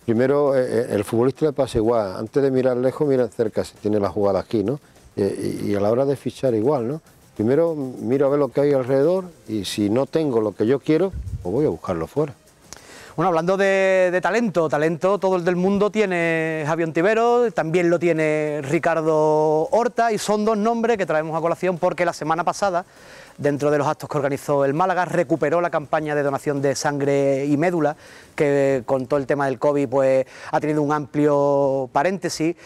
Primero, eh, eh, el futbolista le pasa igual. Antes de mirar lejos, mira cerca si tiene la jugada aquí, ¿no? Y, a la hora de fichar igual, ¿no? Primero miro a ver lo que hay alrededor y si no tengo lo que yo quiero, pues voy a buscarlo fuera.
Bueno, hablando de, talento, talento todo el del mundo tiene Javier Tibero, también lo tiene Ricardo Horta y son dos nombres que traemos a colación porque la semana pasada dentro de los actos que organizó el Málaga, recuperó la campaña de donación de sangre y médula, que con todo el tema del COVID pues, ha tenido un amplio paréntesis.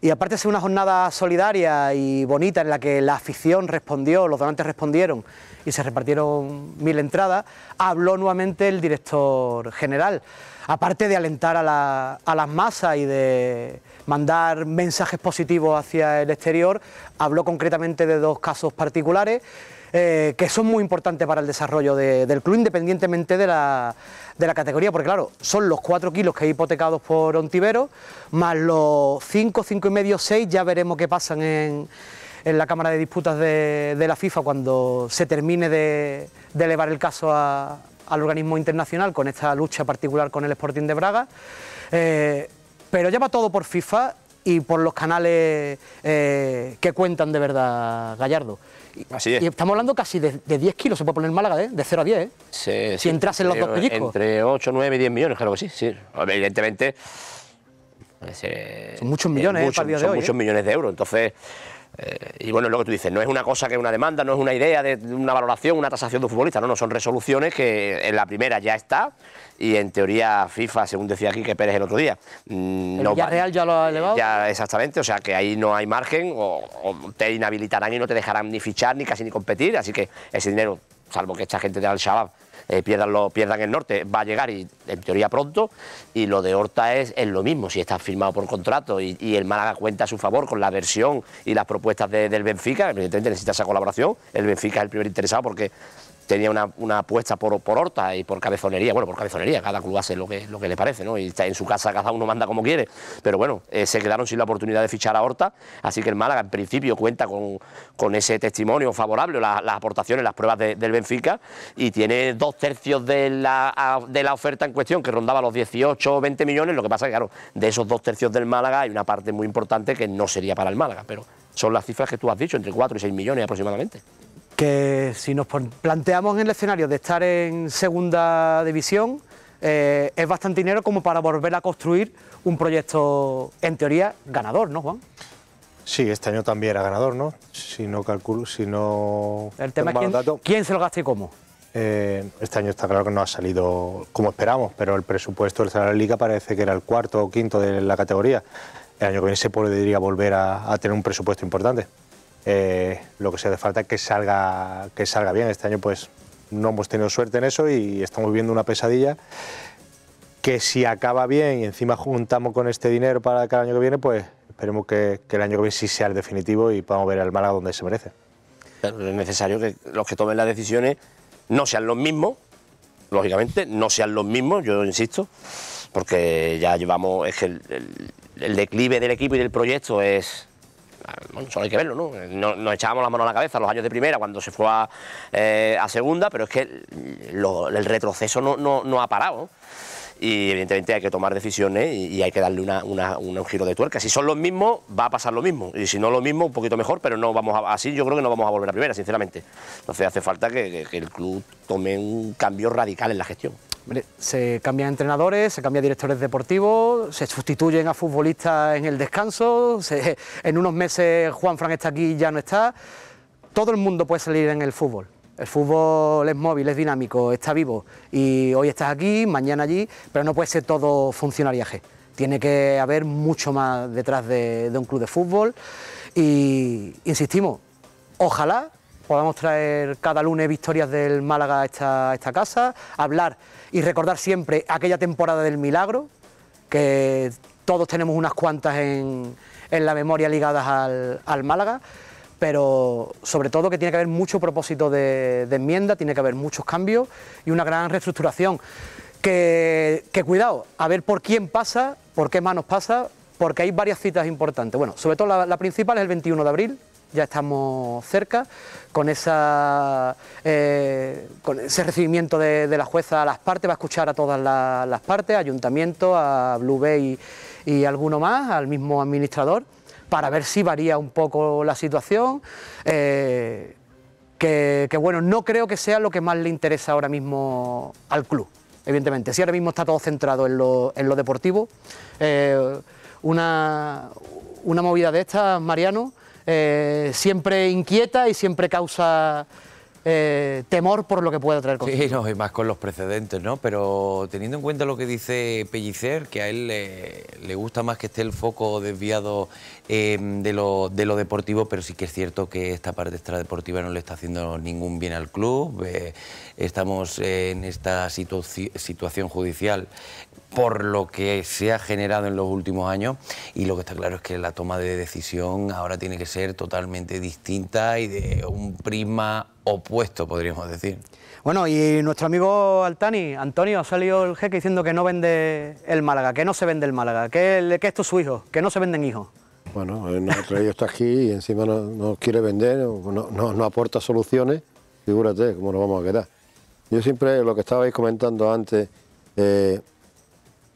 Y aparte de ser una jornada solidaria y bonita en la que la afición respondió, los donantes respondieron y se repartieron mil entradas, habló nuevamente el director general. Aparte de alentar a, a las masas y de mandar mensajes positivos hacia el exterior, habló concretamente de dos casos particulares eh, que son muy importantes para el desarrollo del club, independientemente de la, categoría, porque claro, son los 4 kilos que hay hipotecados por Ontivero, más los 5, 5 y medio, 6, ya veremos qué pasan en, la Cámara de Disputas de, la FIFA cuando se termine de, elevar el caso al organismo internacional con esta lucha particular con el Sporting de Braga. Eh, pero ya va todo por FIFA y por los canales eh, que cuentan de verdad Gallardo. Y estamos hablando casi de, 10 kilos, se puede poner en Málaga, ¿eh? de 0 a 10. ¿eh?
Sí, si entrasen entras en los dos pellizcos. Entre 8, 9 y 10 millones, claro que sí. Evidentemente. son muchos millones, eh, de son muchos millones de euros. Entonces. Eh, y bueno, es lo que tú dices, no es una cosa que es una demanda, no es una idea de una valoración, una tasación de futbolista, no, no, son resoluciones que en la primera ya está y en teoría FIFA, según decía aquí que Pérez el otro día. Mm, ¿El no Villarreal ya lo ha elevado? Ya, exactamente, o sea que ahí no hay margen o, te inhabilitarán y no te dejarán ni fichar ni casi ni competir, así que ese dinero, salvo que esta gente de Al-Shabaab eh, pierdan, pierdan el norte, va a llegar y en teoría pronto, y lo de Horta es, es lo mismo, si está firmado por contrato y, el Málaga cuenta a su favor con la versión y las propuestas del Benfica, evidentemente necesita esa colaboración, el Benfica es el primer interesado porque tenía una, apuesta por, por, horta y por cabezonería, bueno, por cabezonería, cada club hace lo que, lo que le parece, ¿no? Y está en su casa cada uno manda como quiere, pero bueno, eh, se quedaron sin la oportunidad de fichar a Horta, así que el Málaga en principio cuenta con, con ese testimonio favorable, las aportaciones, las pruebas del Benfica, y tiene dos tercios de la, oferta en cuestión, que rondaba los 18 o 20 millones, lo que pasa que, claro, de esos dos tercios del Málaga hay una parte muy importante que no sería para el Málaga, pero son las cifras que tú has dicho, entre 4 y 6 millones aproximadamente
que si nos planteamos en el escenario de estar en segunda división, eh, es bastante dinero como para volver a construir un proyecto, en teoría, ganador, ¿no, Juan?
Sí, este año también era ganador, ¿no? Si no calculo, si no... El tema es quién, se lo gasta y cómo. Eh, este año está claro que no ha salido como esperamos, pero el presupuesto del salario de Liga parece que era el cuarto o quinto de la categoría. El año que viene se podría volver a tener un presupuesto importante. Eh, lo que se hace falta es que salga, que salga bien. Este año pues no hemos tenido suerte en eso y estamos viviendo una pesadilla que si acaba bien y encima juntamos con este dinero para cada año que viene, pues esperemos que, el año que viene sí sea el definitivo y podamos ver al Málaga donde se merece.
es necesario que los que tomen las decisiones no sean los mismos, lógicamente, no sean los mismos, yo insisto, porque ya llevamos, es que el declive del equipo y del proyecto es, bueno, solo hay que verlo, ¿no? Nos, echábamos la mano a la cabeza los años de primera cuando se fue a, eh, segunda, pero es que el retroceso no, ha parado y evidentemente hay que tomar decisiones y, hay que darle un giro de tuerca. Si son los mismos, va a pasar lo mismo. Y si no lo mismo, un poquito mejor, pero no vamos así yo creo que no vamos a volver a primera, sinceramente. Entonces hace falta que el club tome un cambio radical en la gestión.
Se cambian entrenadores, se cambian directores deportivos, se sustituyen a futbolistas en el descanso, en unos meses Juan Fran está aquí y ya no está. Todo el mundo puede salir en el fútbol. El fútbol es móvil, es dinámico, está vivo. Y hoy estás aquí, mañana allí, pero no puede ser todo funcionariaje. Tiene que haber mucho más detrás de, de un club de fútbol. Y insistimos, ojalá podamos traer cada lunes victorias del Málaga a esta, esta casa, hablar y recordar siempre aquella temporada del milagro, que todos tenemos unas cuantas en, en la memoria ligadas al, Málaga, pero sobre todo que tiene que haber mucho propósito de, enmienda, tiene que haber muchos cambios y una gran reestructuración. Que, cuidado, a ver por quién pasa, por qué manos pasa, porque hay varias citas importantes. Bueno, sobre todo la principal es el 21 de abril, ya estamos cerca, con, esa, eh, con ese recibimiento de, la jueza a las partes, va a escuchar a todas las partes, ayuntamiento, a Blue Bay y, alguno más, al mismo administrador, para ver si varía un poco la situación. Eh, que, bueno, no creo que sea lo que más le interesa ahora mismo al club, evidentemente. Si ahora mismo está todo centrado en lo, deportivo, eh, una, una movida de estas, Mariano, eh, siempre inquieta y siempre causa eh, temor por lo que pueda traer consigo. Sí, no,
y más con los precedentes, ¿no? Pero teniendo en cuenta lo que dice Pellicer, que a él le, gusta más que esté el foco desviado em, de, lo, de, lo, deportivo, pero sí que es cierto que esta parte extradeportiva no le está haciendo ningún bien al club. estamos en esta situación judicial por lo que se ha generado en los últimos años y lo que está claro es que la toma de decisión ahora tiene que ser totalmente distinta y de un prisma opuesto, podríamos decir.
Bueno, y nuestro amigo Altani, Antonio, ha salido el jeque diciendo que no vende el Málaga, que no se vende el Málaga, que, que esto es su hijo, que no se venden hijos.
Bueno, nuestro ellos está aquí y encima no, quiere vender, no, aporta soluciones, figúrate cómo nos vamos a quedar. Yo siempre, lo que estabais comentando antes, eh,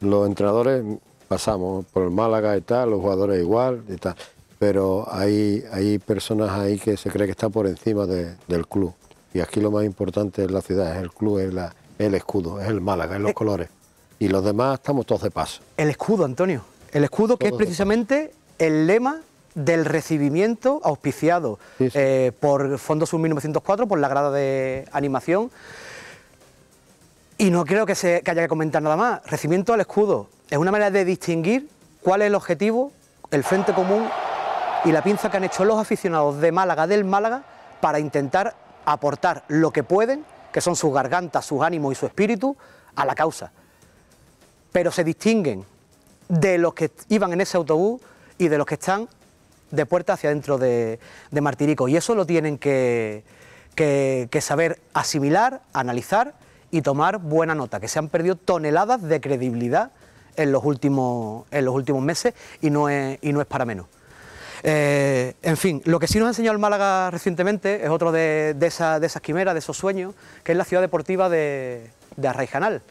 los entrenadores pasamos por el Málaga y tal, los jugadores igual y tal pero hay, hay personas ahí que se cree que está por encima del club. Y aquí lo más importante es la ciudad, es el club, es, el escudo, es el Málaga, es los eh. colores. Y los demás estamos todos de paso.
El escudo, Antonio. El escudo que es precisamente el lema del recibimiento auspiciado eh, por Fondo sub 1904, por la grada de animación. Y no creo que, se, que haya que comentar nada más. Recibimiento al escudo es una manera de distinguir cuál es el objetivo, el frente común y la pinza que han hecho los aficionados de Málaga, del Málaga, para intentar aportar lo que pueden, que son sus gargantas, sus ánimos y su espíritu, a la causa. Pero se distinguen de los que iban en ese autobús y de los que están de puerta hacia adentro de, Martirico. Y eso lo tienen que, saber asimilar, analizar y tomar buena nota, que se han perdido toneladas de credibilidad en los últimos, meses y no es para menos. Eh, en fin, lo que sí nos ha enseñado el Málaga recientemente es otro de, esas quimeras, de esos sueños, que es la ciudad deportiva de, de Arraijanal,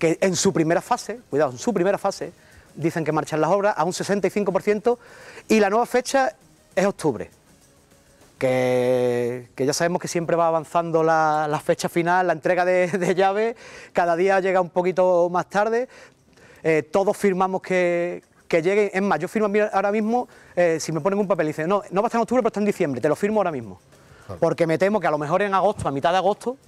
que en su primera fase, cuidado, en su primera fase, dicen que marchan las obras a un 65% y la nueva fecha es octubre. Que, ya sabemos que siempre va avanzando la, fecha final, la entrega de, llaves, cada día llega un poquito más tarde. Eh, todos firmamos que, que llegue Es más, yo firmo ahora mismo, eh, si me ponen un papel y dicen, no, no va a estar en octubre, pero está en diciembre, te lo firmo ahora mismo. Porque me temo que a lo mejor en agosto, a mitad de agosto,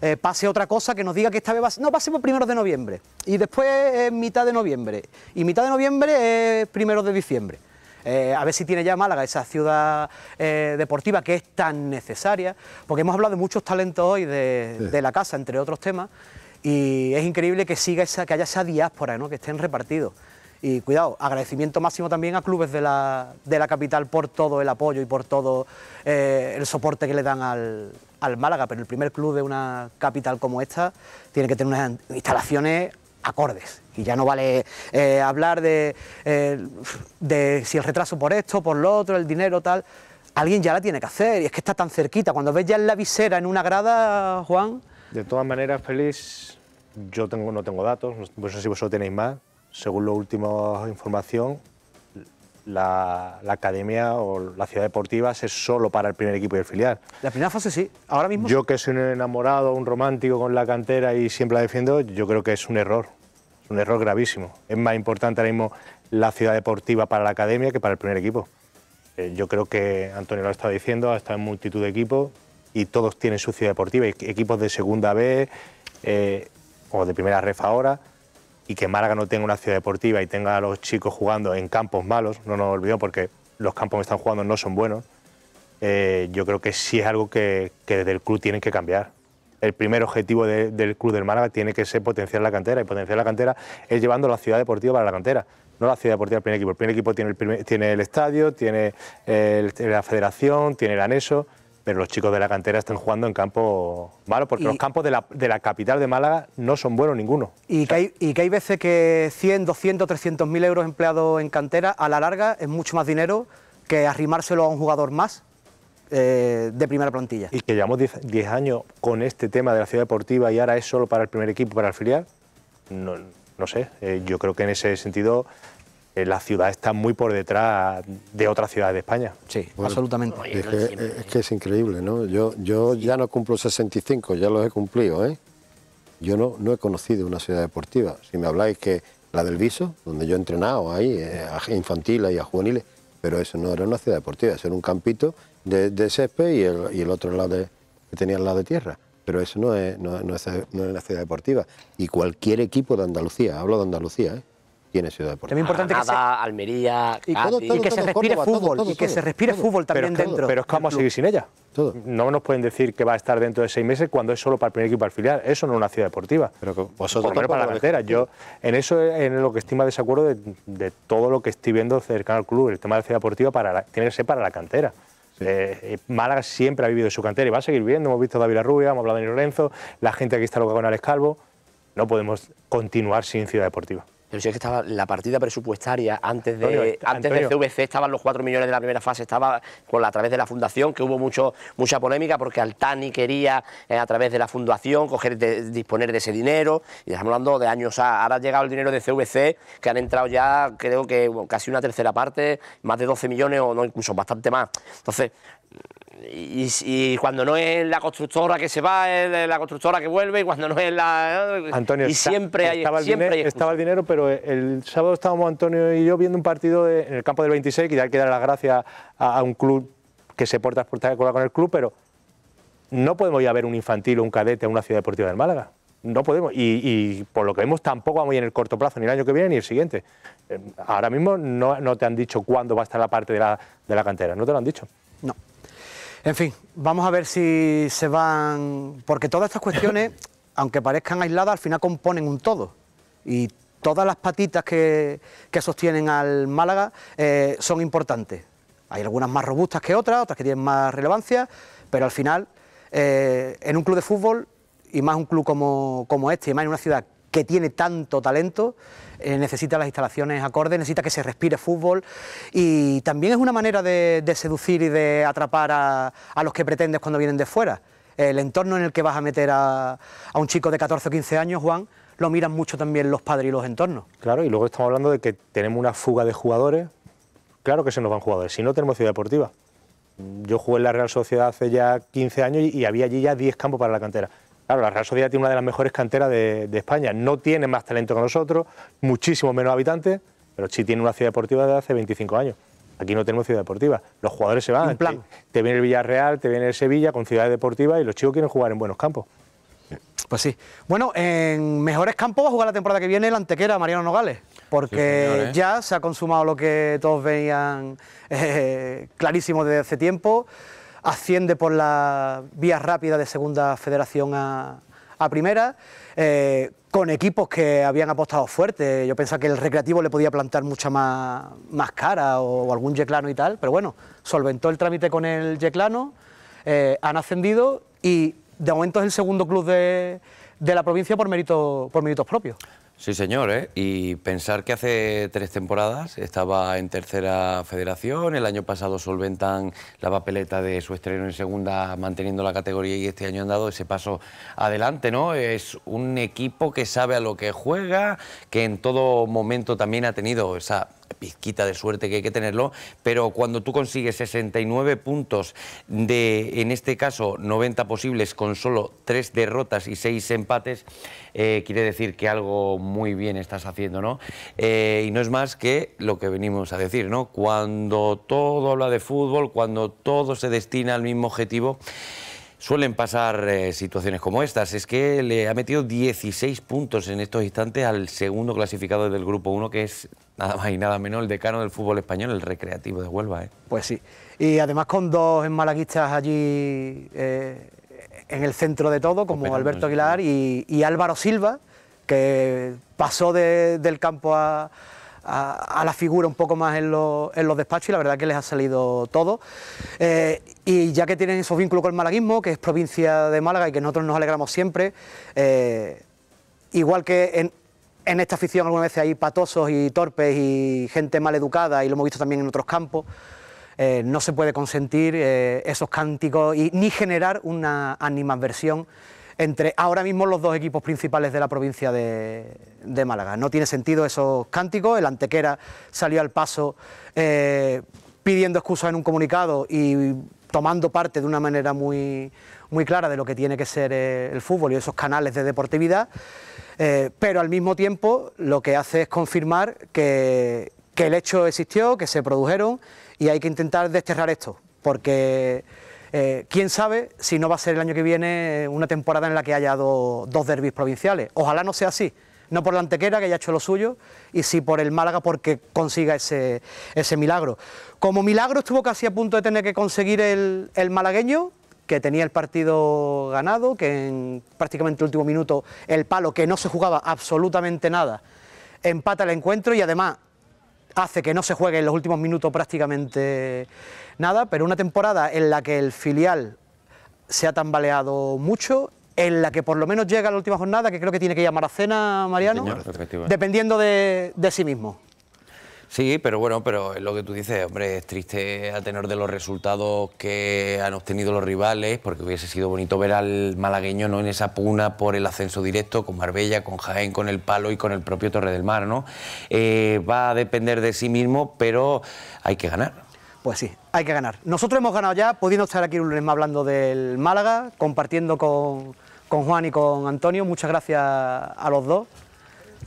eh, pase otra cosa que nos diga que esta vez va a ser, no, pasemos primero de noviembre. Y después en mitad de noviembre. Y mitad de noviembre es primero de diciembre. Eh, a ver si tiene ya Málaga esa ciudad deportiva que es tan necesaria, porque hemos hablado de muchos talentos hoy de, la casa, entre otros temas, y es increíble que siga esa, que haya esa diáspora, que estén repartidos. Y cuidado, agradecimiento máximo también a clubes de la, capital por todo el apoyo y por todo eh, el soporte que le dan al, Málaga, pero el primer club de una capital como esta tiene que tener unas instalaciones acordes. Y ya no vale eh, hablar de, eh, de si el retraso por esto, por lo otro, el dinero, tal. Alguien ya la tiene que hacer y es que está tan cerquita. Cuando ves ya en la visera en una grada, Juan. De todas
maneras, feliz, yo tengo, no tengo datos, no sé si vosotros tenéis más, según la última información, la, academia o la ciudad deportiva es solo para el primer equipo y el filial. La primera fase sí, ahora mismo. Yo que soy un enamorado, un romántico con la cantera y siempre la defiendo, yo creo que es un error, es un error gravísimo. Es más importante ahora mismo la ciudad deportiva para la academia que para el primer equipo. Eh, yo creo que Antonio lo ha estado diciendo, ha estado en multitud de equipos y todos tienen su ciudad deportiva, equipos de segunda B eh, o de primera ref ahora y que Málaga no tenga una ciudad deportiva y tenga a los chicos jugando en campos malos, no nos olvidemos porque los campos que están jugando no son buenos, eh, yo creo que sí es algo que, desde el club tienen que cambiar. El primer objetivo del club del Málaga tiene que ser potenciar la cantera y potenciar la cantera es llevando la ciudad deportiva para la cantera. No la ciudad deportiva al primer equipo. El primer equipo tiene el, estadio, tiene, la federación, tiene el anexo pero los chicos de la cantera están jugando en campo malo, porque los campos de la, capital de Málaga no son buenos ninguno.
Y, que, hay, y que hay veces que 100, 200, 300 mil euros empleados en cantera, a la larga es mucho más dinero que arrimárselo a un jugador más
eh, de primera plantilla. Y que llevamos 10 años con este tema de la ciudad deportiva y ahora es solo para el primer equipo, para el filial, no, sé, eh, yo creo que en ese sentido eh, la ciudad está muy por detrás de otras ciudades de España. Sí, absolutamente. Es
que, es increíble, ¿no? Yo, yo ya no cumplo 65, ya los he cumplido, ¿eh? Yo no, no he conocido una ciudad deportiva. Si me habláis que la del Viso, donde yo he entrenado ahí, eh, a infantiles y a juveniles, pero eso no era una ciudad deportiva, eso era un campito de, de y el, y el, otro lado de, que tenía el lado de tierra. Pero eso no es, no es, no es una ciudad deportiva. Y cualquier equipo de Andalucía, hablo de Andalucía, ¿eh? tiene Ciudad Deportiva. Es importante que
se... Almería, y, que se respire fútbol, y que se respire fútbol también dentro. Pero es que
vamos a seguir sin ella. No nos pueden decir que va a estar dentro de seis meses cuando es solo para el primer equipo al filial. Eso no es una ciudad deportiva. Pero por para la cantera. Yo en eso en lo que estima desacuerdo de, todo lo que estoy viendo cercano al club. El tema de la ciudad deportiva para tiene que ser para la cantera. Eh, eh, Málaga siempre ha vivido su cantera y va a seguir viviendo. Hemos visto a David Rubia, hemos hablado de Lorenzo, la gente aquí está loca con Alex Calvo. No podemos continuar sin ciudad deportiva que estaba la partida presupuestaria antes de, antes de
CVC, estaban los 4 millones de la primera fase, estaba con a través de la fundación, que hubo mucho, mucha polémica porque Altani quería eh, a través de la fundación disponer de ese dinero. Y estamos hablando de años. Ahora ha llegado el dinero de CVC, que han entrado ya, creo que casi una tercera parte, más de 12 millones o no, incluso bastante más. Entonces, y, cuando no es la constructora que se va, es la constructora que vuelve, y cuando no es la. Eh, Antonio, y siempre Estaba, el estaba el
dinero, pero el sábado estábamos Antonio y yo viendo un partido en el campo del 26, Y hay que dar las gracias a, un club que se porta a con el club, pero no podemos ir a ver un infantil o un cadete a una ciudad deportiva del Málaga. No podemos. Y, por lo que vemos tampoco vamos a ir en el corto plazo, ni el año que viene ni el siguiente. Eh, ahora mismo no, te han dicho cuándo va a estar la parte de la cantera, no te lo han dicho. No.
En fin, vamos a ver si se van... Porque todas estas cuestiones, aunque parezcan aisladas, al final componen un todo. Y todas las patitas que, sostienen al Málaga eh, son importantes. Hay algunas más robustas que otras, otras que tienen más relevancia, pero al final, eh, en un club de fútbol, y más un club como, como este, y más en una ciudad que tiene tanto talento, eh, necesita las instalaciones acordes, necesita que se respire fútbol y también es una manera de, seducir y de atrapar a, a, los que pretendes cuando vienen de fuera. El entorno en el que vas a meter a, a un chico de 14 o 15 años, Juan, lo miran mucho también los padres y los entornos.
Claro, y luego estamos hablando de que tenemos una fuga de jugadores. Claro que se nos van jugadores, si no tenemos ciudad deportiva. Yo jugué en la Real Sociedad hace ya 15 años y había allí ya 10 campos para la cantera. Claro, la Real Sociedad tiene una de las mejores canteras de, España. No tiene más talento que nosotros, muchísimo menos habitantes, pero sí tiene una ciudad deportiva de hace 25 años. Aquí no tenemos ciudad deportiva. Los jugadores se van. En plan. Te, viene el Villarreal, te viene el Sevilla con ciudades deportivas y los chicos quieren jugar en buenos campos.
Pues sí. Bueno, en mejores campos va a jugar la temporada que viene el Antequera, Mariano Nogales, porque ¿eh? ya se ha consumado lo que todos veían eh, clarísimo desde hace tiempo asciende por la vía rápida de segunda federación a, primera, eh, con equipos que habían apostado fuerte. Yo pensaba que el Recreativo le podía plantar mucha más, cara o, algún yeclano y tal, pero bueno, solventó el trámite con el yeclano, eh, han ascendido y de momento es el segundo club de, de la provincia por, mérito, por méritos propios.
Sí, señor, ¿eh? y pensar que hace tres temporadas estaba en tercera federación, el año pasado solventan la papeleta de su estreno en segunda manteniendo la categoría y este año han dado ese paso adelante, ¿no? Es un equipo que sabe a lo que juega, que en todo momento también ha tenido esa pizquita de suerte que hay que tenerlo, pero cuando tú consigues 69 puntos de, en este caso, 90 posibles con solo 3 derrotas y 6 empates, eh, quiere decir que algo muy bien estás haciendo, ¿no? Eh, y no es más que lo que venimos a decir, ¿no? Cuando todo habla de fútbol, cuando todo se destina al mismo objetivo, suelen pasar eh, situaciones como estas. Es que le ha metido 16 puntos en estos instantes al segundo clasificado del Grupo 1, que es nada más y nada menos el decano del fútbol español, el recreativo de Huelva. ¿eh?
Pues sí, y además con dos malaguistas allí eh, en el centro de todo, como Alberto Aguilar y, Álvaro Silva, que pasó del campo a, la figura un poco más en, los despachos y la verdad que les ha salido todo. Eh, y ya que tienen esos vínculos con el malaguismo, que es provincia de Málaga y que nosotros nos alegramos siempre, igual que en, en esta afición algunas veces hay patosos y torpes y gente mal educada y lo hemos visto también en otros campos. Eh, no se puede consentir eh, esos cánticos y ni generar una animadversión entre ahora mismo los dos equipos principales de la provincia de, Málaga. No tiene sentido esos cánticos. El Antequera salió al paso eh, pidiendo excusas en un comunicado y tomando parte de una manera muy, muy clara de lo que tiene que ser el fútbol y esos canales de deportividad. Eh, pero al mismo tiempo lo que hace es confirmar que, el hecho existió, que se produjeron y hay que intentar desterrar esto, porque eh, quién sabe si no va a ser el año que viene una temporada en la que haya dos derbis provinciales. Ojalá no sea así, no por la antequera que haya hecho lo suyo y si por el Málaga porque consiga ese, milagro. Como milagro estuvo casi a punto de tener que conseguir el, el malagueño, que tenía el partido ganado, que en prácticamente el último minuto el palo, que no se jugaba absolutamente nada, empata el encuentro y además hace que no se juegue en los últimos minutos prácticamente nada, pero una temporada en la que el filial se ha tambaleado mucho, en la que por lo menos llega a la última jornada, que creo que tiene que llamar a cena, Mariano, dependiendo de, de sí mismo.
Sí, pero bueno, pero lo que tú dices, hombre, es triste a tener de los resultados que han obtenido los rivales, porque hubiese sido bonito ver al malagueño ¿no? en esa puna por el ascenso directo con Marbella, con Jaén, con el Palo y con el propio Torre del Mar, ¿no? Eh, va a depender de sí mismo, pero hay que ganar. Pues sí,
hay que ganar. Nosotros hemos ganado ya, pudiendo estar aquí un lunes más hablando del Málaga, compartiendo con, con Juan y con Antonio. Muchas gracias a los dos.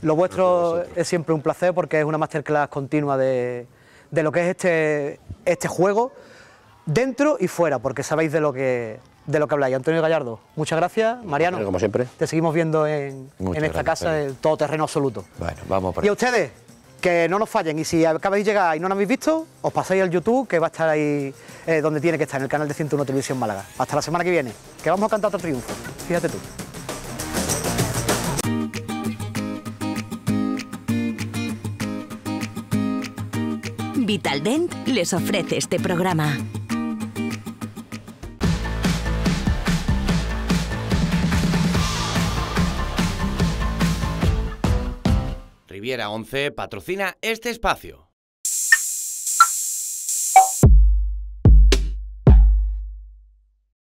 Lo vuestro es siempre un placer porque es una masterclass continua de, lo que es este, este juego, dentro y fuera, porque sabéis de lo que, de lo que habláis. Antonio Gallardo, muchas gracias. Mariano, como siempre. Te seguimos viendo en, esta casa, en todo terreno absoluto. Bueno, vamos Y a ustedes, que no nos fallen. Y si acabáis de llegar y no lo habéis visto, os pasáis al YouTube, que va a estar ahí eh, donde tiene que estar, en el canal de 101 Televisión Málaga. Hasta la semana que viene, que vamos a cantar otro triunfo. Fíjate tú.
Vitaldent les ofrece este programa. Riviera 11 patrocina este
espacio.